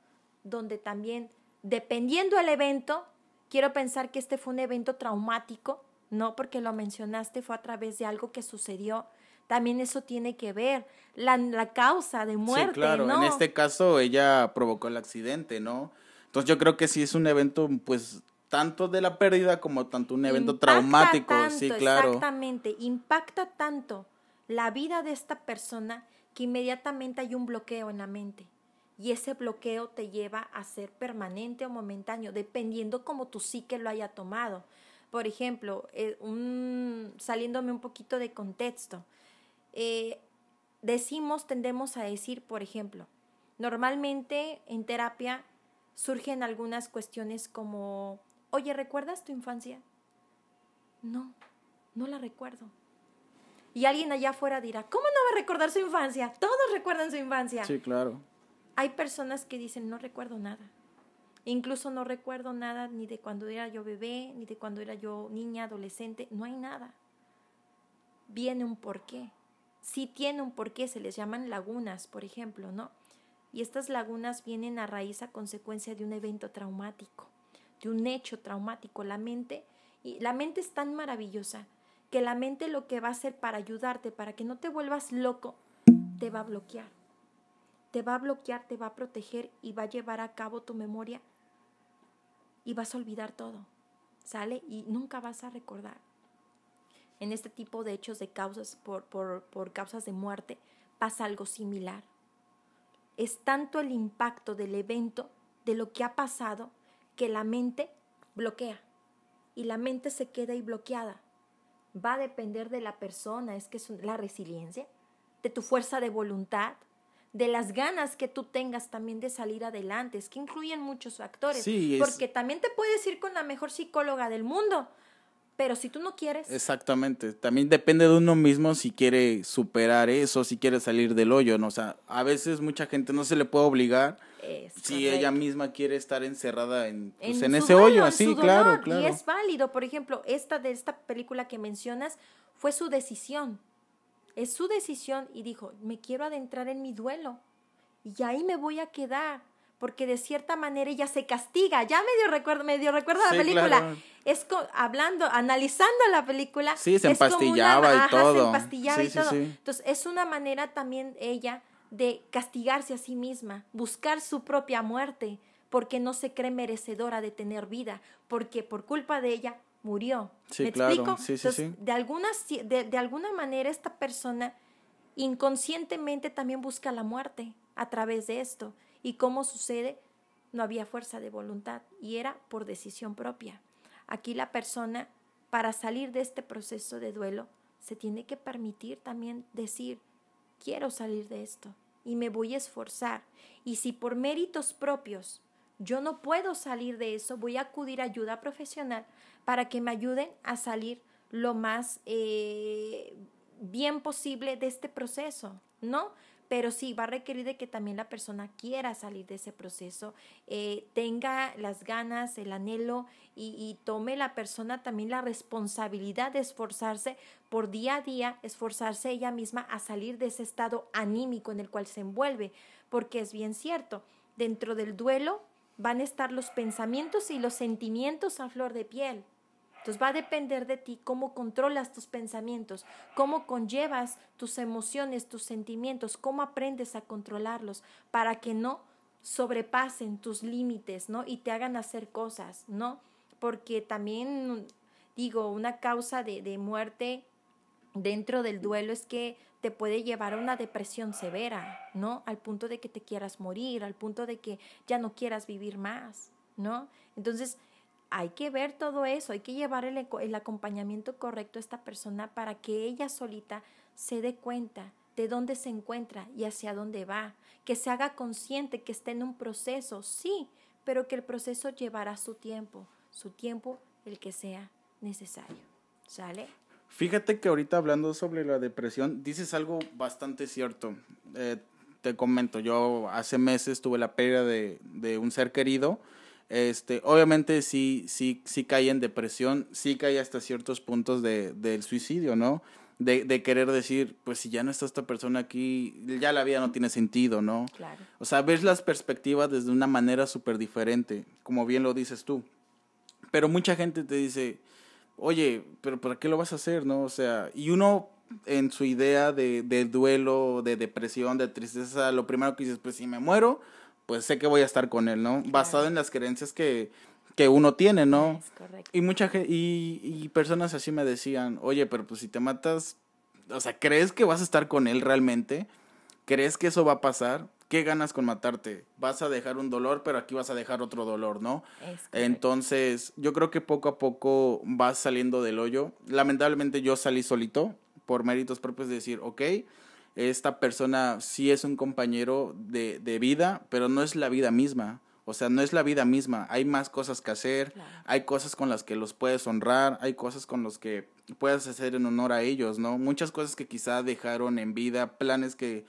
donde también, dependiendo del evento, quiero pensar que este fue un evento traumático, no porque lo mencionaste, fue a través de algo que sucedió. También eso tiene que ver, la, causa de muerte. Sí, claro, en este caso ella provocó el accidente, ¿no? Entonces yo creo que sí es un evento, pues, tanto de la pérdida como tanto un evento traumático, sí, claro. Exactamente, impacta tanto la vida de esta persona que inmediatamente hay un bloqueo en la mente. Y ese bloqueo te lleva a ser permanente o momentáneo, dependiendo como tu psique lo haya tomado. Por ejemplo, eh, saliéndome un poquito de contexto, eh, decimos, tendemos a decir, por ejemplo, normalmente en terapia surgen algunas cuestiones como, oye, ¿recuerdas tu infancia? No, no la recuerdo. Y alguien allá afuera dirá, ¿cómo no va a recordar su infancia? Todos recuerdan su infancia. Sí, claro. Hay personas que dicen, no recuerdo nada. Incluso no recuerdo nada ni de cuando era yo bebé, ni de cuando era yo niña, adolescente. No hay nada. Viene un porqué. Sí tiene un porqué, se les llaman lagunas, por ejemplo, ¿no? Y estas lagunas vienen a raíz, a consecuencia de un evento traumático, de un hecho traumático. La mente, y la mente es tan maravillosa que la mente lo que va a hacer para ayudarte, para que no te vuelvas loco, te va a bloquear. Te va a bloquear, te va a proteger y va a llevar a cabo tu memoria y vas a olvidar todo. ¿Sale? Y nunca vas a recordar. En este tipo de hechos de causas por, por causas de muerte pasa algo similar. Es tanto el impacto del evento, de lo que ha pasado, que la mente bloquea. Y la mente se queda ahí bloqueada va a depender de la persona, es que es la resiliencia, de tu fuerza de voluntad, de las ganas que tú tengas también de salir adelante, es que incluyen muchos factores, porque también te puedes ir con la mejor psicóloga del mundo, pero si tú no quieres. Exactamente. También depende de uno mismo si quiere superar eso, si quiere salir del hoyo, O sea, a veces mucha gente no se le puede obligar si ella misma quiere estar encerrada en, pues, en, ese hoyo, así, claro, claro. Y es válido. Por ejemplo, esta de esta película que mencionas fue su decisión. Es su decisión y dijo, me quiero adentrar en mi duelo y ahí me voy a quedar porque de cierta manera ella se castiga. Ya medio recuerdo, medio recuerdo la película. Es hablando, analizando la película. Sí, se empastillaba una, y todo. y todo. Entonces, es una manera también ella de castigarse a sí misma, buscar su propia muerte, porque no se cree merecedora de tener vida, porque por culpa de ella murió. ¿Me explico? Entonces, de, alguna, de, de alguna manera esta persona inconscientemente también busca la muerte a través de esto. ¿Y cómo sucede? No había fuerza de voluntad y era por decisión propia. Aquí la persona, para salir de este proceso de duelo, se tiene que permitir también decir, quiero salir de esto y me voy a esforzar. Y si por méritos propios yo no puedo salir de eso, voy a acudir a ayuda profesional para que me ayuden a salir lo más eh, bien posible de este proceso, ¿no? pero sí va a requerir de que también la persona quiera salir de ese proceso, eh, tenga las ganas, el anhelo y tome la persona también la responsabilidad de esforzarse por día a día, esforzarse ella misma a salir de ese estado anímico en el cual se envuelve, porque es bien cierto, dentro del duelo van a estar los pensamientos y los sentimientos a flor de piel va a depender de ti cómo controlas tus pensamientos, cómo conllevas tus emociones, tus sentimientos, cómo aprendes a controlarlos para que no sobrepasen tus límites, ¿no? Y te hagan hacer cosas, ¿no? Porque también, digo, una causa de, de muerte dentro del duelo es que te puede llevar a una depresión severa, ¿no? Al punto de que te quieras morir, al punto de que ya no quieras vivir más, ¿no? Entonces, hay que ver todo eso, hay que llevar el, acompañamiento correcto a esta persona para que ella solita se dé cuenta de dónde se encuentra y hacia dónde va, que se haga consciente que está en un proceso, sí, pero que el proceso llevará su tiempo, su tiempo el que sea necesario. ¿Sale? Fíjate que ahorita hablando sobre la depresión, dices algo bastante cierto. Eh, te comento, yo hace meses tuve la pérdida de un ser querido este, obviamente sí, sí, sí cae en depresión, sí cae hasta ciertos puntos del suicidio, ¿no? De, querer decir, pues si ya no está esta persona aquí, ya la vida no tiene sentido, ¿no? O sea, ves las perspectivas desde una manera súper diferente, como bien lo dices tú. Pero mucha gente te dice, oye, pero ¿para qué lo vas a hacer, no? O sea, y uno en su idea de, de duelo, de depresión, de tristeza, lo primero que dices, pues si me muero, pues sé que voy a estar con él, ¿no? Basado en las creencias que, uno tiene, ¿no? Es correcto. Y mucha y, y personas así me decían, oye, pero pues si te matas, o sea, ¿crees que vas a estar con él realmente? ¿Crees que eso va a pasar? ¿Qué ganas con matarte? Vas a dejar un dolor, pero aquí vas a dejar otro dolor, ¿no? Entonces, yo creo que poco a poco vas saliendo del hoyo. Lamentablemente yo salí solito por méritos propios de decir, ok, esta persona sí es un compañero de, vida, pero no es la vida misma. O sea, no es la vida misma. Hay más cosas que hacer, hay cosas con las que los puedes honrar, hay cosas con las que puedes hacer en honor a ellos, ¿no? Muchas cosas que quizá dejaron en vida, planes que,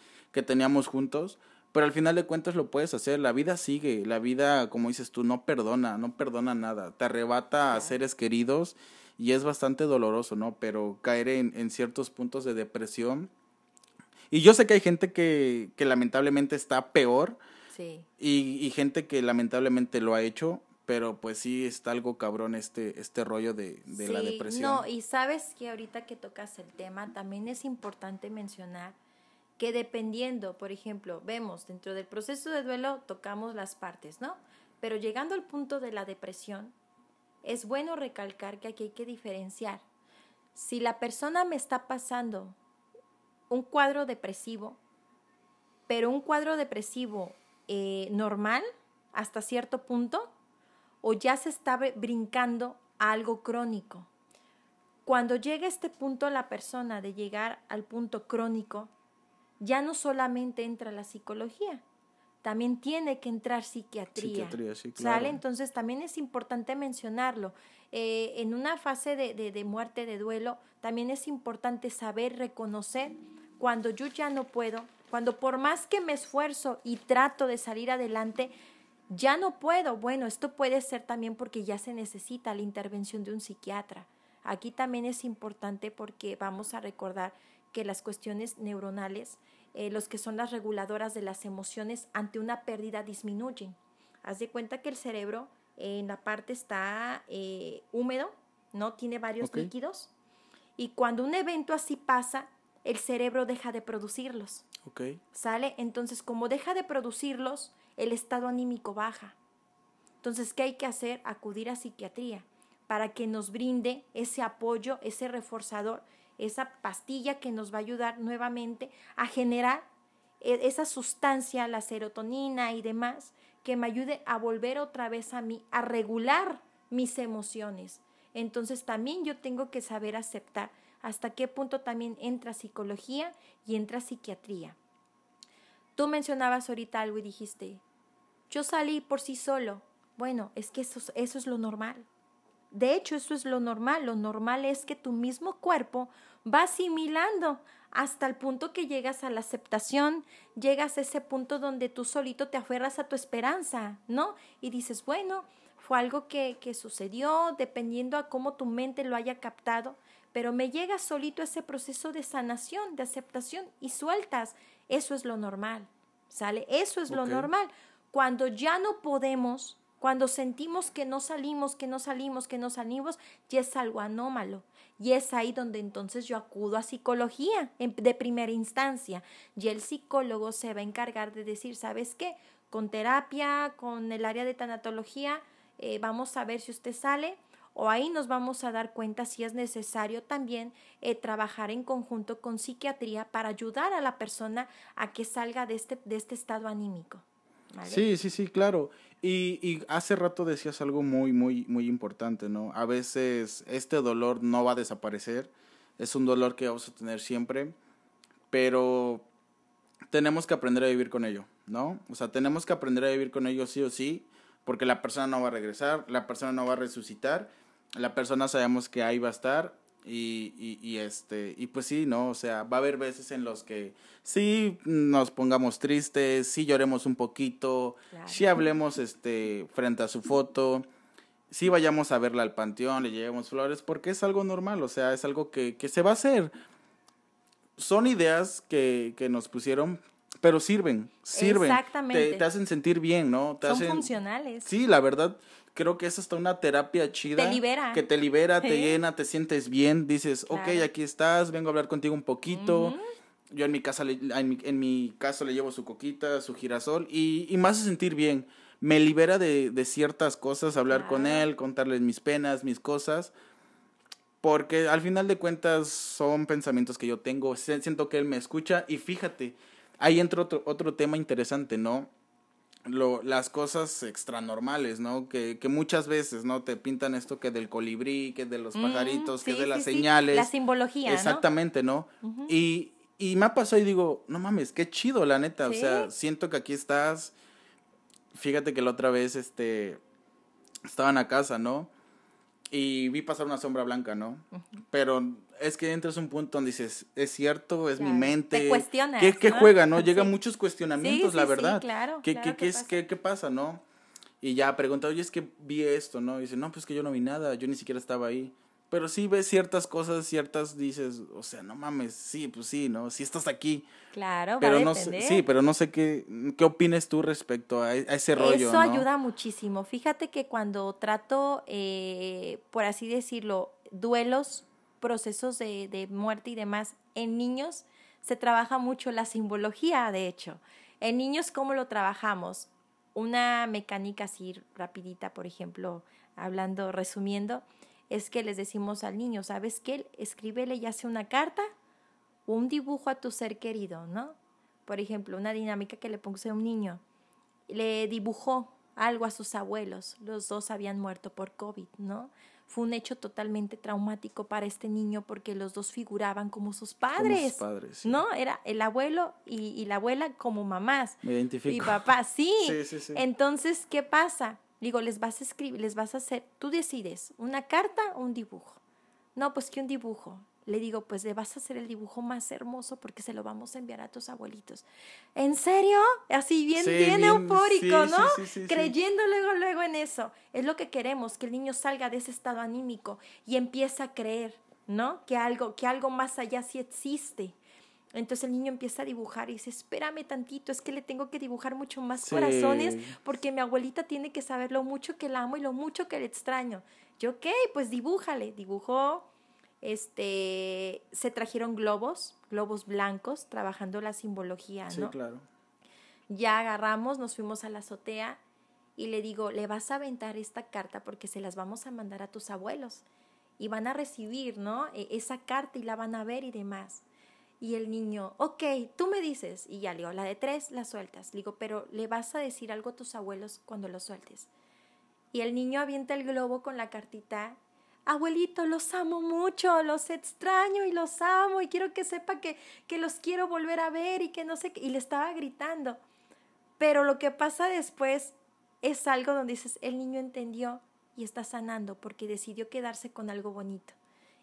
teníamos juntos, pero al final de cuentas lo puedes hacer. La vida sigue, la vida, como dices tú, no perdona, no perdona nada. Te arrebata a seres queridos y es bastante doloroso, ¿no? Pero caer en, en ciertos puntos de depresión y yo sé que hay gente que, que lamentablemente está peor. Sí. Y, y, gente que lamentablemente lo ha hecho, pero pues sí está algo cabrón este, este rollo de, la depresión. No, y sabes que ahorita que tocas el tema, también es importante mencionar que dependiendo, por ejemplo, vemos dentro del proceso de duelo, tocamos las partes, ¿no? Pero llegando al punto de la depresión, es bueno recalcar que aquí hay que diferenciar. Si la persona me está pasando un cuadro depresivo, pero un cuadro depresivo eh, normal hasta cierto punto o ya se está brincando a algo crónico. Cuando llega este punto la persona de llegar al punto crónico, ya no solamente entra la psicología, también tiene que entrar psiquiatría. Psiquiatría, ¿Sale? Entonces también es importante mencionarlo. Eh, en una fase de, muerte, de duelo, también es importante saber reconocer cuando yo ya no puedo, cuando por más que me esfuerzo y trato de salir adelante, ya no puedo. Bueno, esto puede ser también porque ya se necesita la intervención de un psiquiatra. Aquí también es importante porque vamos a recordar que las cuestiones neuronales, eh, los que son las reguladoras de las emociones ante una pérdida disminuyen. Haz de cuenta que el cerebro en la parte está eh, húmedo, ¿no? Tiene varios líquidos. Y cuando un evento así pasa, el cerebro deja de producirlos. ¿Sale? Entonces, como deja de producirlos, el estado anímico baja. Entonces, ¿qué hay que hacer? Acudir a psiquiatría para que nos brinde ese apoyo, ese reforzador, esa pastilla que nos va a ayudar nuevamente a generar e-, esa sustancia, la serotonina y demás, que me ayude a volver otra vez a mí, a regular mis emociones. Entonces también yo tengo que saber aceptar hasta qué punto también entra psicología y entra psiquiatría. Tú mencionabas ahorita algo y dijiste, yo salí por sí solo. Bueno, es que eso, eso es lo normal. De hecho, eso es lo normal. Lo normal es que tu mismo cuerpo va asimilando hasta el punto que llegas a la aceptación, llegas a ese punto donde tú solito te aferras a tu esperanza, ¿no? Y dices, bueno, fue algo que, que sucedió, dependiendo a cómo tu mente lo haya captado, pero me llega solito ese proceso de sanación, de aceptación y sueltas. Eso es lo normal, ¿sale? Eso es lo normal. Cuando ya no podemos, cuando sentimos que no salimos, que no salimos, que no salimos, ya es algo anómalo. Y es ahí donde entonces yo acudo a psicología de primera instancia. Y el psicólogo se va a encargar de decir, ¿sabes qué? Con terapia, con el área de tanatología, eh, vamos a ver si usted sale o ahí nos vamos a dar cuenta si es necesario también eh, trabajar en conjunto con psiquiatría para ayudar a la persona a que salga de este, de este estado anímico. Sí, sí, sí, claro. Y, y, hace rato decías algo muy, muy, muy importante, ¿no? A veces este dolor no va a desaparecer, es un dolor que vamos a tener siempre, pero tenemos que aprender a vivir con ello, ¿no? O sea, tenemos que aprender a vivir con ello sí o sí porque la persona no va a regresar, la persona no va a resucitar, la persona sabemos que ahí va a estar y, y, este y pues sí no o sea va a haber veces en los que sí nos pongamos tristes sí lloremos un poquito sí hablemos este frente a su foto sí vayamos a verla al panteón le llevemos flores porque es algo normal o sea es algo que, que se va a hacer son ideas que, que nos pusieron pero sirven, sirven. Exactamente. Te, hacen sentir bien, ¿no? Te Son funcionales. Sí, la verdad, creo que es hasta una terapia chida. Te libera. Que te libera, te llena, te sientes bien. Dices, ok, aquí estás, vengo a hablar contigo un poquito. Yo en mi, casa le, en, mi, en mi caso le llevo su coquita, su girasol y, y me hace sentir bien. Me libera de, de ciertas cosas, hablar con él, contarle mis penas, mis cosas porque al final de cuentas son pensamientos que yo tengo, siento que él me escucha y fíjate, ahí entra otro, tema interesante, ¿no? las cosas extranormales, ¿no? Que, muchas veces, ¿no? Te pintan esto que del colibrí, que de los mm, pajaritos, que de las señales. La simbología. Exactamente, ¿no? y, me ha pasado y digo, no mames, qué chido, la neta. O sea, siento que aquí estás. Fíjate que la otra vez, este, estaban a casa, ¿no? Y vi pasar una sombra blanca, ¿no? Pero es que entras a un punto donde dices, es cierto, es mi mente. Te cuestionas. ¿Qué, qué juega, no? [LAUGHS] Llegan muchos cuestionamientos, la verdad. claro. ¿Qué, qué, pasa? ¿Qué pasa, no? Y ya pregunta, oye, es que vi esto, ¿no? Y dice, no, pues que yo no vi nada, yo ni siquiera estaba ahí. Pero sí ves ciertas cosas, ciertas dices, o sea, no mames, sí, pues sí, ¿no? Si estás aquí. Claro, pero no sé, Sí, pero no sé qué, qué opinas tú respecto e, a, ese rollo. Eso ayuda muchísimo. Fíjate que cuando trato, eh, por así decirlo, duelos procesos de, muerte y demás, en niños se trabaja mucho la simbología, de hecho. En niños, ¿cómo lo trabajamos? Una mecánica así rapidita, por ejemplo, hablando, resumiendo, es que les decimos al niño, ¿sabes qué? Escríbele y hace una carta o un dibujo a tu ser querido, ¿no? Por ejemplo, una dinámica que le puse a un niño. Le dibujó algo a sus abuelos, los dos habían muerto por COVID, ¿no? Fue un hecho totalmente traumático para este niño porque los dos figuraban como sus padres. sus padres ¿No? Era el abuelo y, la abuela como mamás. Me identifico. Y papá, [LAUGHS] sí. sí, sí, sí. Entonces, ¿qué pasa? Digo, les vas a escribir, les vas a hacer, tú decides, una carta o un dibujo. No, pues que un dibujo le digo, pues le vas a hacer el dibujo más hermoso porque se lo vamos a enviar a tus abuelitos. ¿En serio? Así bien, tiene bien, eufórico, ¿no? Creyendo luego, luego en eso. Es lo que queremos, que el niño salga de ese estado anímico y empiece a creer, ¿no? Que algo, que algo más allá sí existe. Entonces el niño empieza a dibujar y dice, espérame tantito, es que le tengo que dibujar mucho más corazones porque mi abuelita tiene que saber lo mucho que la amo y lo mucho que le extraño. Yo, ok, pues dibújale, dibujó este, se trajeron globos, globos blancos, trabajando la simbología, ¿no? Sí, claro. Ya agarramos, nos fuimos a la azotea y le digo, le vas a aventar esta carta porque se las vamos a mandar a tus abuelos y van a recibir, ¿no? E, esa carta y la van a ver y demás. Y el niño, ok, tú me dices. Y ya le digo, la de tres la sueltas. Le digo, pero le vas a decir algo a tus abuelos cuando lo sueltes. Y el niño avienta el globo con la cartita abuelito, los amo mucho, los extraño y los amo y quiero que sepa que, que los quiero volver a ver y que no sé qué. Y le estaba gritando. Pero lo que pasa después es algo donde dices, el niño entendió y está sanando porque decidió quedarse con algo bonito.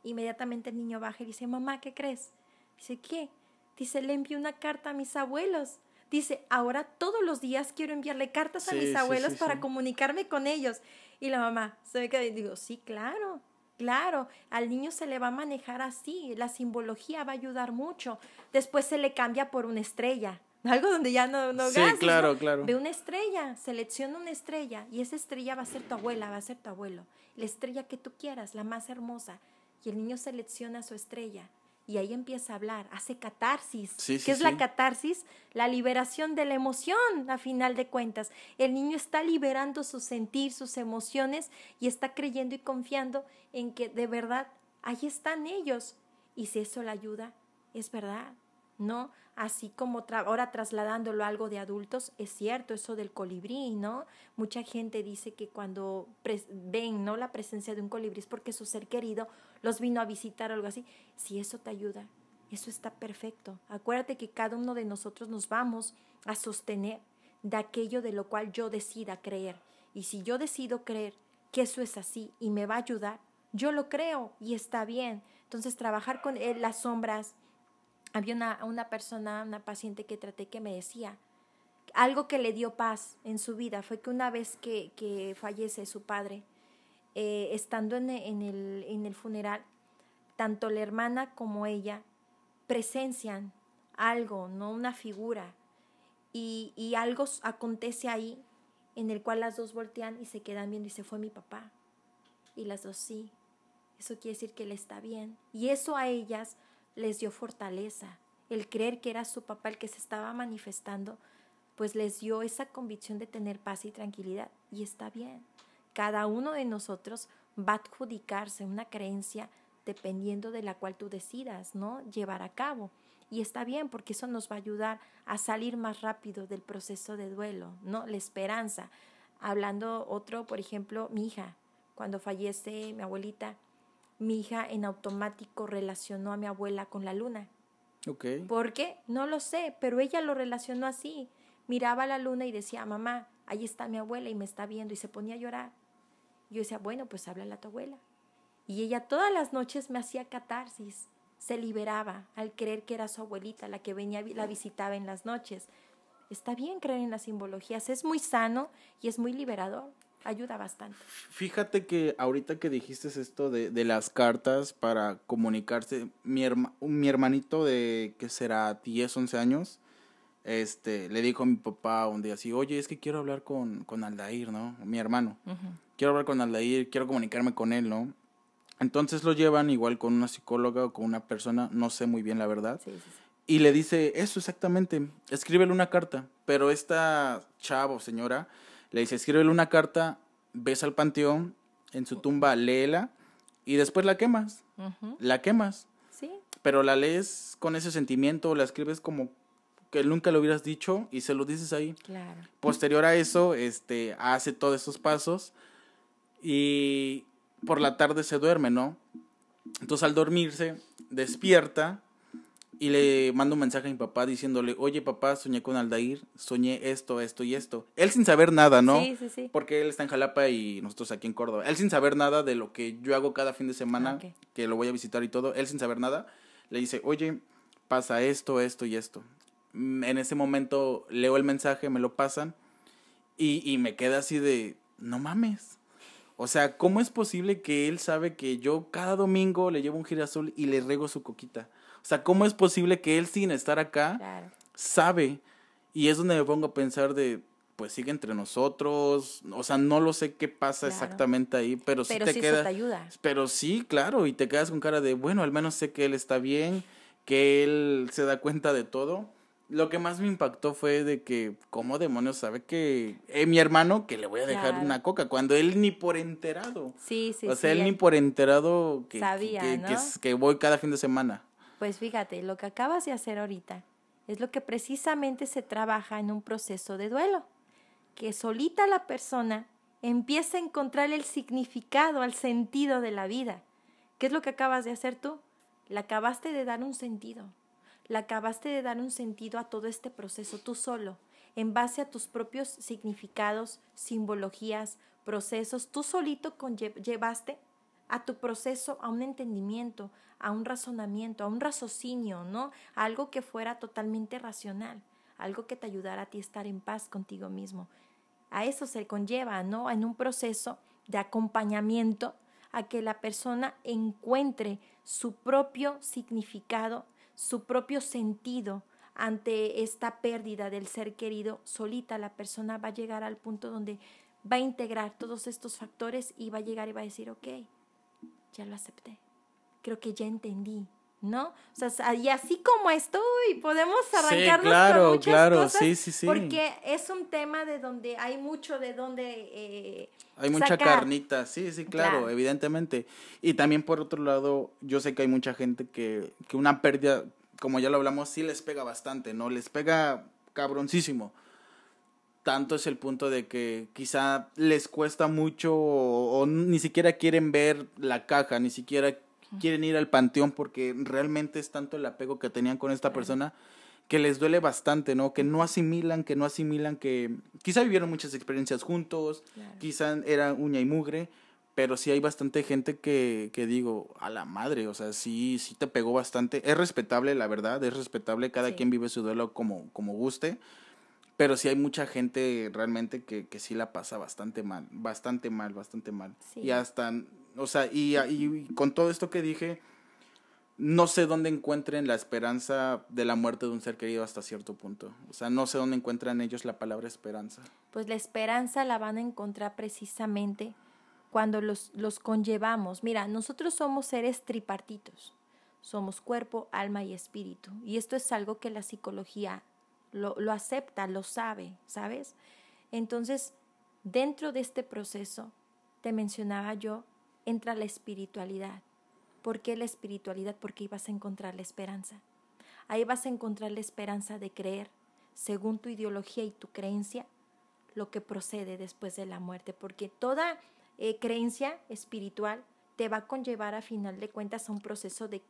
Inmediatamente el niño baja y dice, mamá, ¿qué crees? Dice, ¿qué? Dice, le envío una carta a mis abuelos. Dice, ahora todos los días quiero enviarle cartas a mis abuelos para comunicarme con ellos. Y la mamá se me queda digo, sí, claro. Claro, al niño se le va a manejar así, la simbología va a ayudar mucho. Después se le cambia por una estrella, [LAUGHS] algo donde ya no, no sí, claro, claro. Ve una estrella, selecciona una estrella y esa estrella va a ser tu abuela, va a ser tu abuelo, la estrella que tú quieras, la más hermosa. Y el niño selecciona su estrella y ahí empieza a hablar, hace catarsis. ¿Qué es la catarsis? La liberación de la emoción, a final de cuentas. El niño está liberando su sentir, sus emociones y está creyendo y confiando en que de verdad ahí están ellos. Y si eso le ayuda, es verdad, ¿no? así como ahora trasladándolo a algo de adultos, es cierto eso del colibrí, ¿no? Mucha gente dice que cuando ven, ¿no? La presencia de un colibrí es porque su ser querido los vino a visitar o algo así. Si eso te ayuda, eso está perfecto. Acuérdate que cada uno de nosotros nos vamos a sostener de aquello de lo cual yo decida creer. Y si yo decido creer que eso es así y me va a ayudar, yo lo creo y está bien. Entonces trabajar con él, eh, las sombras, había una, persona, una paciente que traté que me decía, algo que le dio paz en su vida fue que una vez que, que fallece su padre, eh, estando en, el, en el funeral, tanto la hermana como ella presencian algo, no una figura, y, y, algo acontece ahí en el cual las dos voltean y se quedan viendo y se fue mi papá. Y las dos sí. Eso quiere decir que le está bien. Y eso a ellas les dio fortaleza. El creer que era su papá el que se estaba manifestando, pues les dio esa convicción de tener paz y tranquilidad. Y está bien. Cada uno de nosotros va a adjudicarse una creencia dependiendo de la cual tú decidas, ¿no? Llevar a cabo. Y está bien porque eso nos va a ayudar a salir más rápido del proceso de duelo, ¿no? La esperanza. Hablando otro, por ejemplo, mi hija, cuando fallece mi abuelita, mi hija en automático relacionó a mi abuela con la luna. ¿Ok? ¿Por qué? No lo sé, pero ella lo relacionó así. Miraba la luna y decía, mamá, ahí está mi abuela y me está viendo y se ponía a llorar. Yo decía, bueno, pues habla la tu abuela. Y ella todas las noches me hacía catarsis, se liberaba al creer que era su abuelita la que venía, la visitaba en las noches. Está bien creer en las simbologías, es muy sano y es muy liberador ayuda bastante. Fíjate que ahorita que dijiste esto de, de las cartas para comunicarse, mi, mi hermanito de que será 10, 11 años, este, le dijo a mi papá un día así, oye, es que quiero hablar con, con Aldair, ¿no? Mi hermano. Quiero hablar con Aldair, quiero comunicarme con él, ¿no? Entonces lo llevan igual con una psicóloga o con una persona, no sé muy bien la verdad. Y le dice, eso exactamente, escríbele una carta. Pero esta chavo, señora le dice, escríbele una carta, ves al panteón, en su tumba léela y después la quemas. La quemas. Sí. Pero la lees con ese sentimiento, la escribes como que nunca lo hubieras dicho y se lo dices ahí. Claro. Posterior a eso, este, hace todos esos pasos y por la tarde se duerme, ¿no? Entonces al dormirse, despierta y le mando un mensaje a mi papá diciéndole, oye papá, soñé con Aldair, soñé esto, esto y esto. Él sin saber nada, ¿no? Sí, sí, sí. Porque él está en Jalapa y nosotros aquí en Córdoba. Él sin saber nada de lo que yo hago cada fin de semana, que lo voy a visitar y todo. Él sin saber nada, le dice, oye, pasa esto, esto y esto. Mm, en ese momento leo el mensaje, me lo pasan y, y me queda así de, no mames. O sea, ¿cómo es posible que él sabe que yo cada domingo le llevo un girasol y le rego su coquita? O sea, ¿cómo es posible que él sin estar acá sabe? Y es donde me pongo a pensar de, pues sigue entre nosotros, o sea, no lo sé qué pasa exactamente ahí, pero, sí te quedas. ayuda. Pero sí, claro, y te quedas con cara de, bueno, al menos sé que él está bien, que él se da cuenta de todo lo que más me impactó fue de que, ¿cómo demonios sabe que eh, mi hermano que le voy a dejar una coca? Cuando él ni por enterado. Sí, sí, O sea, él, ni por enterado que, que, voy cada fin de semana. Pues fíjate, lo que acabas de hacer ahorita es lo que precisamente se trabaja en un proceso de duelo, que solita la persona empieza a encontrar el significado, al sentido de la vida. ¿Qué es lo que acabas de hacer tú? La acabaste de dar un sentido. La acabaste de dar un sentido a todo este proceso tú solo, en base a tus propios significados, simbologías, procesos. Tú solito llevaste a tu proceso, a un entendimiento, a un razonamiento, a un raciocinio, ¿no? algo que fuera totalmente racional, algo que te ayudara a ti a estar en paz contigo mismo. A eso se conlleva, ¿no? En un proceso de acompañamiento a que la persona encuentre su propio significado, su propio sentido ante esta pérdida del ser querido. Solita la persona va a llegar al punto donde va a integrar todos estos factores y va a llegar y va a decir, ok, ya lo acepté. Creo que ya entendí, ¿no? O sea, y así como estoy, podemos arrancarnos claro, claro, sí, sí, sí. porque es un tema de donde hay mucho de donde eh, hay mucha carnita, sí, sí, claro, evidentemente. Y también por otro lado, yo sé que hay mucha gente que, que una pérdida, como ya lo hablamos, sí les pega bastante, ¿no? Les pega cabroncísimo tanto es el punto de que quizá les cuesta mucho o, ni siquiera quieren ver la caja, ni siquiera quieren ir al panteón porque realmente es tanto el apego que tenían con esta persona que les duele bastante, ¿no? Que no asimilan, que no asimilan, que quizá vivieron muchas experiencias juntos, quizá era uña y mugre, pero sí hay bastante gente que, que digo, a la madre, o sea, sí, sí te pegó bastante. Es respetable, la verdad, es respetable, cada quien vive su duelo como, como guste, pero sí hay mucha gente realmente que, sí la pasa bastante mal, bastante mal, bastante mal. Y hasta, o sea, y, y, con todo esto que dije, no sé dónde encuentren la esperanza de la muerte de un ser querido hasta cierto punto. O sea, no sé dónde encuentran ellos la palabra esperanza. Pues la esperanza la van a encontrar precisamente cuando los, los conllevamos. Mira, nosotros somos seres tripartitos. Somos cuerpo, alma y espíritu. Y esto es algo que la psicología lo, acepta, lo sabe, ¿sabes? Entonces, dentro de este proceso, te mencionaba yo, entra la espiritualidad. ¿Por qué la espiritualidad? Porque ahí vas a encontrar la esperanza. Ahí vas a encontrar la esperanza de creer, según tu ideología y tu creencia, lo que procede después de la muerte, porque toda eh, creencia espiritual te va a conllevar a final de cuentas a un proceso de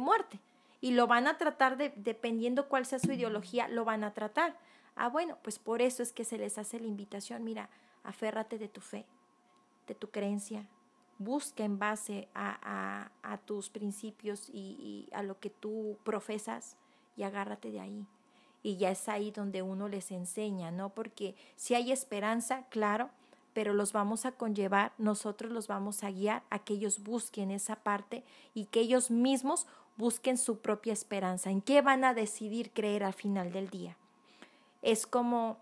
muerte y lo van a tratar de, dependiendo cuál sea su ideología, lo van a tratar. Ah, bueno, pues por eso es que se les hace la invitación, mira, aférrate de tu fe, de tu creencia, busca en base a, a, tus principios y, y a lo que tú profesas y agárrate de ahí. Y ya es ahí donde uno les enseña, ¿no? Porque si hay esperanza, claro, pero los vamos a conllevar, nosotros los vamos a guiar a que ellos busquen esa parte y que ellos mismos busquen su propia esperanza, en qué van a decidir creer al final del día. Es como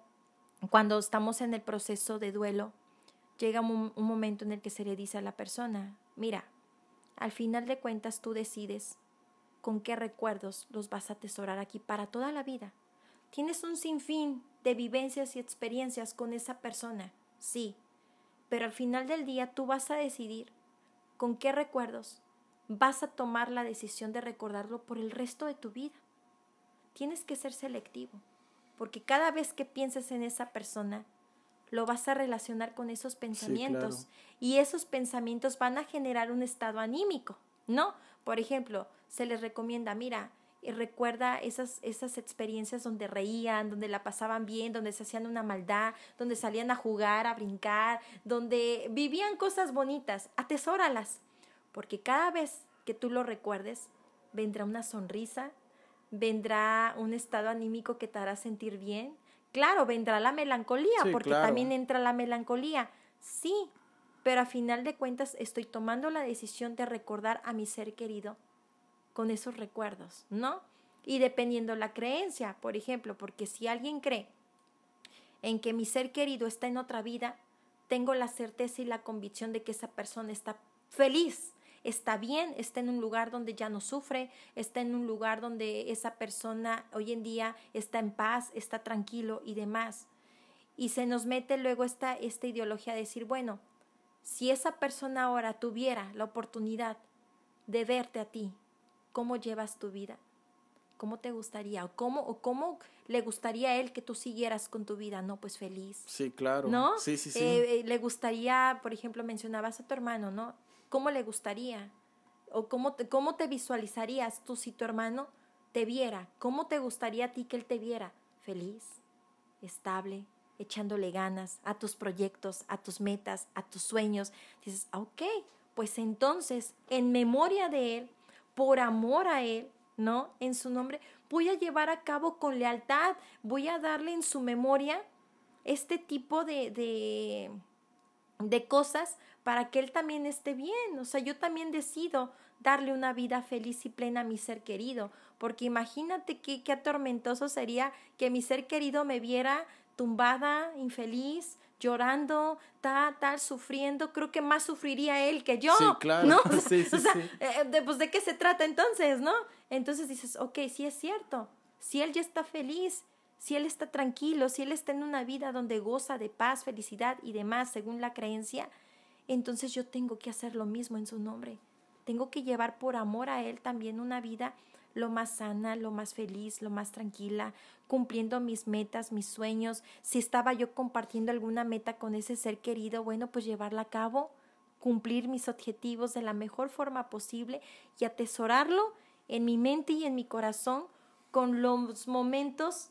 cuando estamos en el proceso de duelo, llega un, momento en el que se le dice a la persona, mira, al final de cuentas tú decides con qué recuerdos los vas a atesorar aquí para toda la vida. Tienes un sinfín de vivencias y experiencias con esa persona, sí, pero al final del día tú vas a decidir con qué recuerdos vas a tomar la decisión de recordarlo por el resto de tu vida. Tienes que ser selectivo, porque cada vez que pienses en esa persona, lo vas a relacionar con esos pensamientos y esos pensamientos van a generar un estado anímico, ¿no? Por ejemplo, se les recomienda, mira, eh, recuerda esas, esas experiencias donde reían, donde la pasaban bien, donde se hacían una maldad, donde salían a jugar, a brincar, donde vivían cosas bonitas, atesóralas porque cada vez que tú lo recuerdes, vendrá una sonrisa, vendrá un estado anímico que te hará sentir bien. Claro, vendrá la melancolía, porque también entra la melancolía. Sí, pero a final de cuentas estoy tomando la decisión de recordar a mi ser querido con esos recuerdos, ¿no? Y dependiendo la creencia, por ejemplo, porque si alguien cree en que mi ser querido está en otra vida, tengo la certeza y la convicción de que esa persona está feliz, está bien, está en un lugar donde ya no sufre, está en un lugar donde esa persona hoy en día está en paz, está tranquilo y demás. Y se nos mete luego esta, esta ideología de decir, bueno, si esa persona ahora tuviera la oportunidad de verte a ti, cómo llevas tu vida, cómo te gustaría o cómo o cómo le gustaría a él que tú siguieras con tu vida, no pues feliz. Sí, claro. ¿No? Sí, sí, sí. Eh, eh, le gustaría, por ejemplo, mencionabas a tu hermano, ¿no? cómo le gustaría o cómo te, cómo te visualizarías tú si tu hermano te viera, cómo te gustaría a ti que él te viera, feliz, estable, echándole ganas a tus proyectos, a tus metas, a tus sueños. Dices, ah, ok, pues entonces, en memoria de él, por amor a él, ¿no? En su nombre, voy a llevar a cabo con lealtad, voy a darle en su memoria este tipo de de cosas para que él también esté bien. O sea, yo también decido darle una vida feliz y plena a mi ser querido, porque imagínate qué, qué atormentoso sería que mi ser querido me viera tumbada, infeliz, llorando, tal, tal, sufriendo, creo que más sufriría él que yo. Sí, claro. ¿no? [LAUGHS] sí, sí, o sea, eh, eh, de, pues de qué se trata entonces, ¿no? Entonces dices, ok, sí es cierto, si él ya está feliz si él está tranquilo, si él está en una vida donde goza de paz, felicidad y demás, según la creencia, entonces yo tengo que hacer lo mismo en su nombre. Tengo que llevar por amor a él también una vida lo más sana, lo más feliz, lo más tranquila, cumpliendo mis metas, mis sueños. Si estaba yo compartiendo alguna meta con ese ser querido, bueno, pues llevarla a cabo, cumplir mis objetivos de la mejor forma posible y atesorarlo en mi mente y en mi corazón con los momentos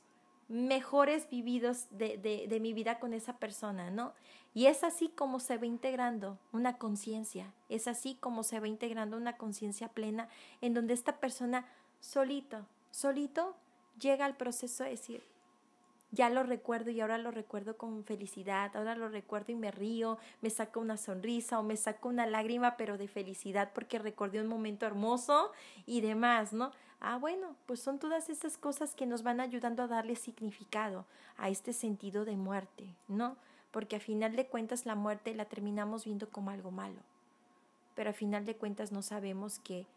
mejores vividos de, de, de mi vida con esa persona, ¿no? Y es así como se va integrando una conciencia, es así como se va integrando una conciencia plena en donde esta persona solito, solito llega al proceso de decir, ya lo recuerdo y ahora lo recuerdo con felicidad, ahora lo recuerdo y me río, me saco una sonrisa o me saco una lágrima, pero de felicidad porque recordé un momento hermoso y demás, ¿no? Ah, bueno, pues son todas estas cosas que nos van ayudando a darle significado a este sentido de muerte, ¿no? Porque a final de cuentas la muerte la terminamos viendo como algo malo. Pero a final de cuentas no sabemos que,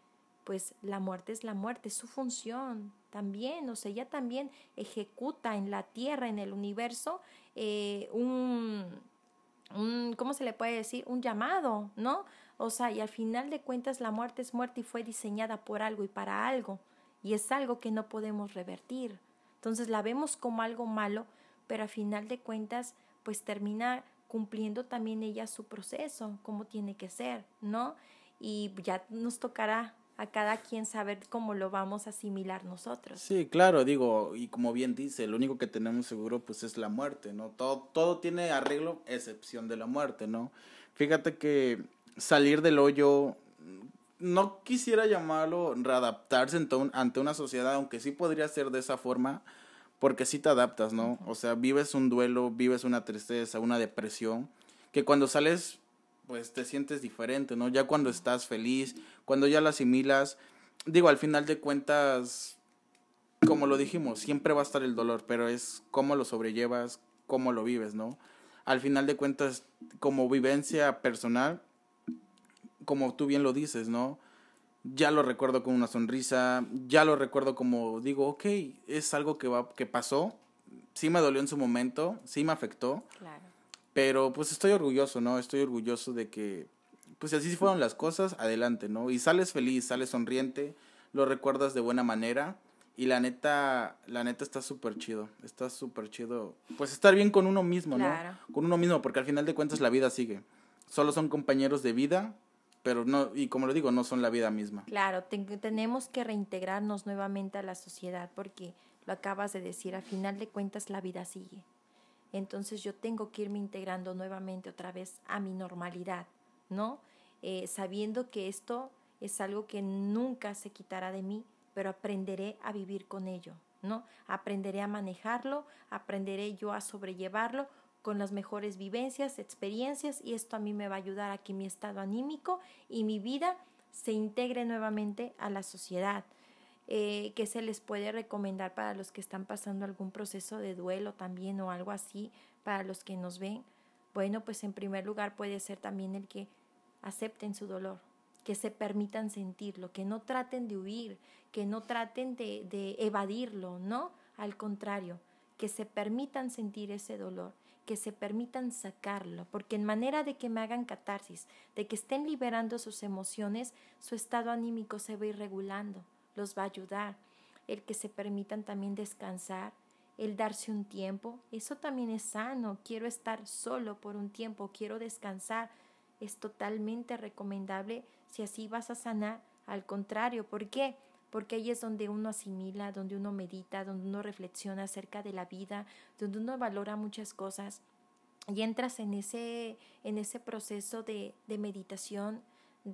pues, la muerte es la muerte, es su función, también, o sea, ella también ejecuta en la tierra, en el universo, eh, un, un, ¿cómo se le puede decir? Un llamado, ¿no? O sea, y al final de cuentas la muerte es muerte y fue diseñada por algo y para algo, y es algo que no podemos revertir. Entonces la vemos como algo malo, pero al final de cuentas, pues termina cumpliendo también ella su proceso, como tiene que ser, ¿no? Y ya nos tocará a cada quien saber cómo lo vamos a asimilar nosotros. Sí, claro, digo, y como bien dice, lo único que tenemos seguro pues es la muerte, ¿no? Todo, todo tiene arreglo, excepción de la muerte, ¿no? Fíjate que salir del hoyo, no quisiera llamarlo readaptarse ante una sociedad, aunque sí podría ser de esa forma, porque sí te adaptas, ¿no? O sea, vives un duelo, vives una tristeza, una depresión, que cuando sales pues te sientes diferente, ¿no? Ya cuando estás feliz, cuando ya lo asimilas, digo, al final de cuentas, como lo dijimos, siempre va a estar el dolor, pero es cómo lo sobrellevas, cómo lo vives, ¿no? Al final de cuentas, como vivencia personal, como tú bien lo dices, ¿no? Ya lo recuerdo con una sonrisa, ya lo recuerdo como digo, ok, es algo que, que pasó, sí me dolió en su momento, sí me afectó. Claro pero pues estoy orgulloso, ¿no? Estoy orgulloso de que, pues así fueron las cosas, adelante, ¿no? Y sales feliz, sales sonriente, lo recuerdas de buena manera. Y la neta, la neta está súper chido, está súper chido. Pues estar bien con uno mismo, claro. Con uno mismo, porque al final de cuentas la vida sigue. Solo son compañeros de vida, pero no, y como lo digo, no son la vida misma. Claro, tenemos que reintegrarnos nuevamente a la sociedad, porque lo acabas de decir, al final de cuentas la vida sigue entonces yo tengo que irme integrando nuevamente otra vez a mi normalidad, ¿no? Eh, sabiendo que esto es algo que nunca se quitará de mí, pero aprenderé a vivir con ello, ¿no? Aprenderé a manejarlo, aprenderé yo a sobrellevarlo con las mejores vivencias, experiencias y esto a mí me va a ayudar a que mi estado anímico y mi vida se integre nuevamente a la sociedad, eh, que se les puede recomendar para los que están pasando algún proceso de duelo también o algo así, para los que nos ven. Bueno, pues en primer lugar puede ser también el que acepten su dolor, que se permitan sentirlo, que no traten de huir, que no traten de, evadirlo, ¿no? Al contrario, que se permitan sentir ese dolor, que se permitan sacarlo, porque en manera de que me hagan catarsis, de que estén liberando sus emociones, su estado anímico se va regulando los va a ayudar. El que se permitan también descansar, el darse un tiempo, eso también es sano. Quiero estar solo por un tiempo, quiero descansar. Es totalmente recomendable si así vas a sanar. Al contrario, ¿por qué? Porque ahí es donde uno asimila, donde uno medita, donde uno reflexiona acerca de la vida, donde uno valora muchas cosas y entras en ese, en ese proceso de, de meditación,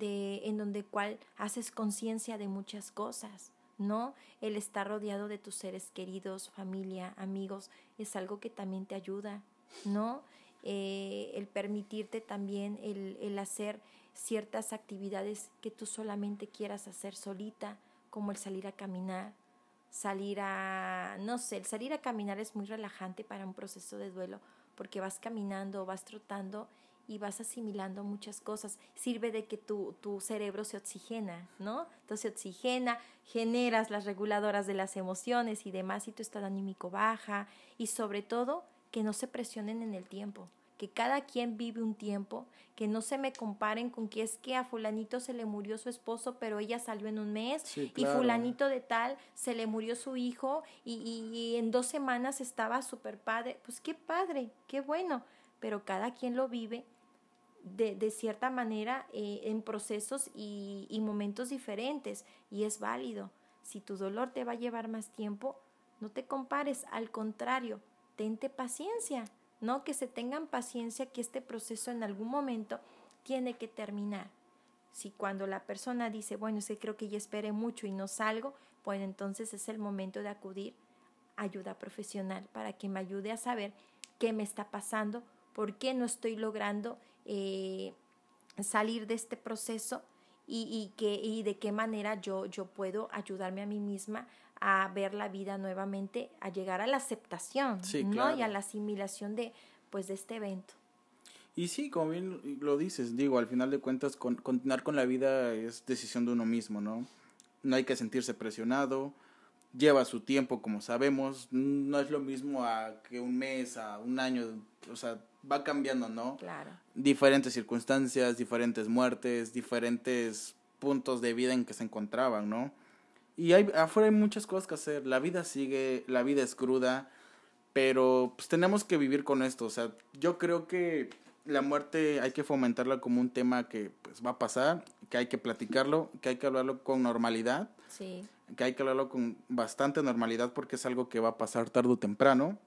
en donde cual haces conciencia de muchas cosas, ¿no? El estar rodeado de tus seres queridos, familia, amigos, es algo que también te ayuda, ¿no? Eh, el permitirte también el, el hacer ciertas actividades que tú solamente quieras hacer solita, como el salir a caminar, salir a, no sé, el salir a caminar es muy relajante para un proceso de duelo, porque vas caminando, vas trotando y vas asimilando muchas cosas. Sirve de que tu, tu cerebro se oxigena, ¿no? Entonces se oxigena, generas las reguladoras de las emociones y demás y tu estado anímico baja y sobre todo que no se presionen en el tiempo que cada quien vive un tiempo, que no se me comparen con que es que a fulanito se le murió su esposo, pero ella salió en un mes, y fulanito de tal se le murió su hijo, y, y en dos semanas estaba súper padre. Pues qué padre, qué bueno, pero cada quien lo vive de, cierta manera eh, en procesos y, momentos diferentes y es válido. Si tu dolor te va a llevar más tiempo, no te compares, al contrario, tente paciencia, ¿no? Que se tengan paciencia que este proceso en algún momento tiene que terminar. Si cuando la persona dice, bueno, es creo que ya esperé mucho y no salgo, pues entonces es el momento de acudir a ayuda profesional para que me ayude a saber qué me está pasando, por qué no estoy logrando eh, salir de este proceso y, que, y de qué manera yo, yo puedo ayudarme a mí misma a ver la vida nuevamente, a llegar a la aceptación ¿no? y a la asimilación de, pues, de este evento. Y sí, como bien lo dices, digo, al final de cuentas, continuar con la vida es decisión de uno mismo, ¿no? No hay que sentirse presionado, lleva su tiempo, como sabemos, no es lo mismo a que un mes, a un año, o sea, va cambiando, ¿no? Claro. Diferentes circunstancias, diferentes muertes, diferentes puntos de vida en que se encontraban, ¿no? Y hay, afuera hay muchas cosas que hacer, la vida sigue, la vida es cruda, pero pues tenemos que vivir con esto, o sea, yo creo que la muerte hay que fomentarla como un tema que pues va a pasar, que hay que platicarlo, que hay que hablarlo con normalidad. Sí. Que hay que hablarlo con bastante normalidad porque es algo que va a pasar tarde o temprano.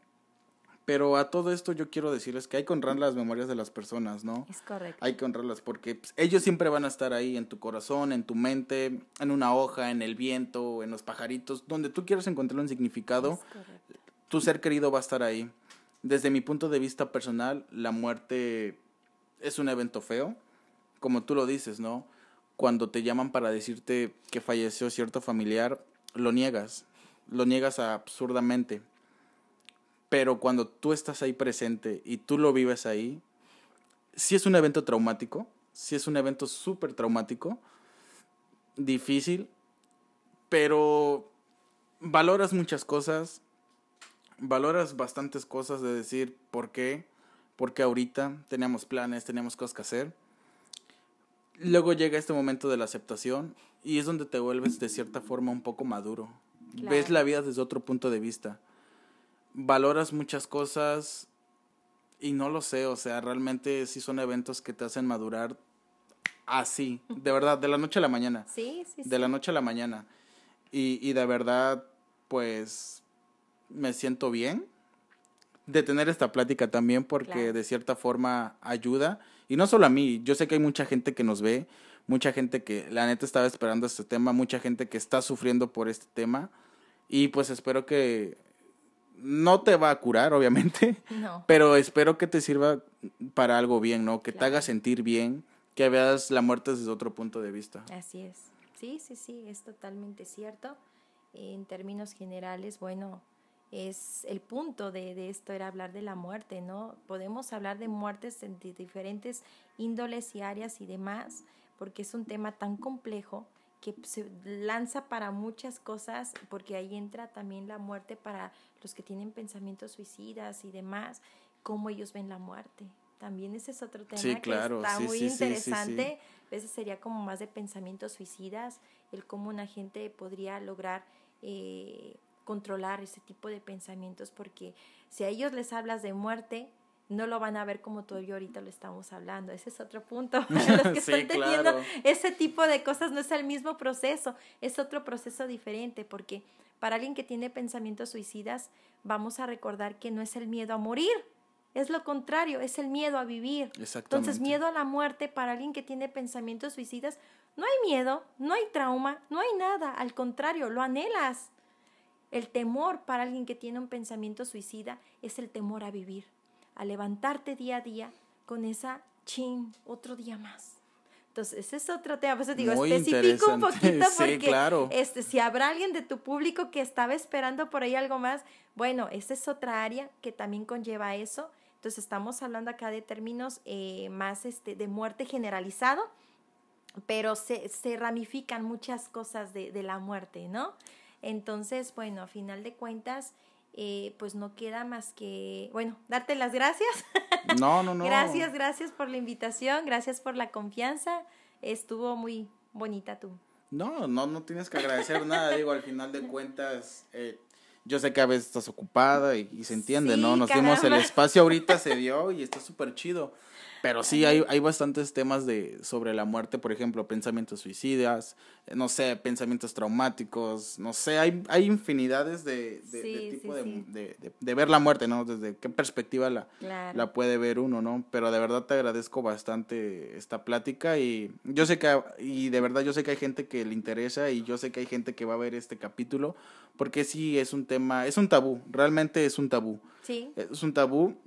Pero a todo esto yo quiero decirles que hay que honrar las memorias de las personas, ¿no? Es correcto. Hay que honrarlas porque pues, ellos siempre van a estar ahí en tu corazón, en tu mente, en una hoja, en el viento, en los pajaritos, donde tú quieras encontrar un significado, tu ser querido va a estar ahí. Desde mi punto de vista personal, la muerte es un evento feo, como tú lo dices, ¿no? Cuando te llaman para decirte que falleció cierto familiar, lo niegas, lo niegas absurdamente pero cuando tú estás ahí presente y tú lo vives ahí, si es un evento traumático, si es un evento súper traumático, difícil, pero valoras muchas cosas, valoras bastantes cosas de decir por qué, porque ahorita teníamos planes, teníamos cosas que hacer. Luego llega este momento de la aceptación y es donde te vuelves de cierta forma un poco maduro. Ves la vida desde otro punto de vista valoras muchas cosas y no lo sé, o sea, realmente sí son eventos que te hacen madurar así, de verdad, de la noche a la mañana. Sí, sí, De la noche a la mañana. Y, de verdad, pues me siento bien de tener esta plática también porque de cierta forma ayuda. Y no solo a mí, yo sé que hay mucha gente que nos ve, mucha gente que la neta estaba esperando este tema, mucha gente que está sufriendo por este tema. Y pues espero que no te va a curar, obviamente, [LAUGHS] pero espero que te sirva para algo bien, ¿no? Que te haga sentir bien, que veas la muerte desde otro punto de vista. Así es. Sí, sí, sí, es totalmente cierto. En términos generales, bueno, es el punto de, esto era hablar de la muerte, ¿no? Podemos hablar de muertes en diferentes índoles y áreas y demás, porque es un tema tan complejo que se lanza para muchas cosas, porque ahí entra también la muerte para los que tienen pensamientos suicidas y demás, cómo ellos ven la muerte. También ese es otro tema que está muy interesante. A veces sería como más de pensamientos suicidas, el cómo una gente podría lograr eh, controlar ese tipo de pensamientos, porque si a ellos les hablas de muerte, no lo van a ver como todo yo ahorita lo estamos hablando. Ese es otro punto. [LAUGHS] los que están teniendo ese tipo de cosas no es el mismo proceso, es otro proceso diferente, porque para alguien que tiene pensamientos suicidas, vamos a recordar que no es el miedo a morir, es lo contrario, es el miedo a vivir. Entonces, miedo a la muerte para alguien que tiene pensamientos suicidas, no hay miedo, no hay trauma, no hay nada, al contrario, lo anhelas. El temor para alguien que tiene un pensamiento suicida es el temor a vivir a levantarte día a día con esa chin, otro día más. Entonces, es otro tema. Pues digo, especifico un poquito porque claro. este, si habrá alguien de tu público que estaba esperando por ahí algo más, bueno, esa es otra área que también conlleva eso. Entonces, estamos hablando acá de términos eh, más este, de muerte generalizado, pero se, se ramifican muchas cosas de, de, la muerte, ¿no? Entonces, bueno, a final de cuentas, eh, pues no queda más que, bueno, darte las gracias. [LAUGHS] No, no, no. Gracias, gracias por la invitación, gracias por la confianza. Estuvo muy bonita tú. No, no, no tienes que agradecer nada, digo, al final de cuentas, eh, yo sé que a veces estás ocupada y, se entiende, ¿no? Nos dimos el espacio ahorita, se dio y está súper chido. Pero sí hay, bastantes temas de, sobre la muerte, por ejemplo, pensamientos suicidas, eh, no sé, pensamientos traumáticos, no sé, hay, infinidades de, de, de, ver la muerte, ¿no? Desde qué perspectiva la, la puede ver uno, ¿no? Pero de verdad te agradezco bastante esta plática y yo sé que, y de verdad yo sé que hay gente que le interesa y yo sé que hay gente que va a ver este capítulo, porque sí es un tema, es un tabú, realmente es un tabú. Sí. Es un tabú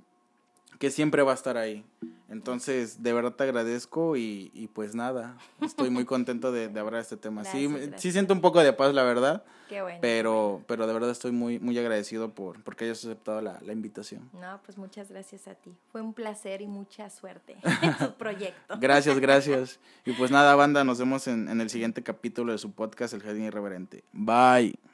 que siempre va a estar ahí. Entonces, de verdad te agradezco y, pues nada, estoy muy contento de, hablar de este tema. sí, siento un poco de paz, la verdad. Qué bueno. Pero, pero de verdad estoy muy, muy agradecido por porque hayas aceptado la, invitación. No, pues muchas gracias a ti. Fue un placer y mucha suerte [LAUGHS] en tu proyecto. gracias, gracias. Y pues nada, banda, nos vemos en, en el siguiente capítulo de su podcast, El Jardín Irreverente. Bye.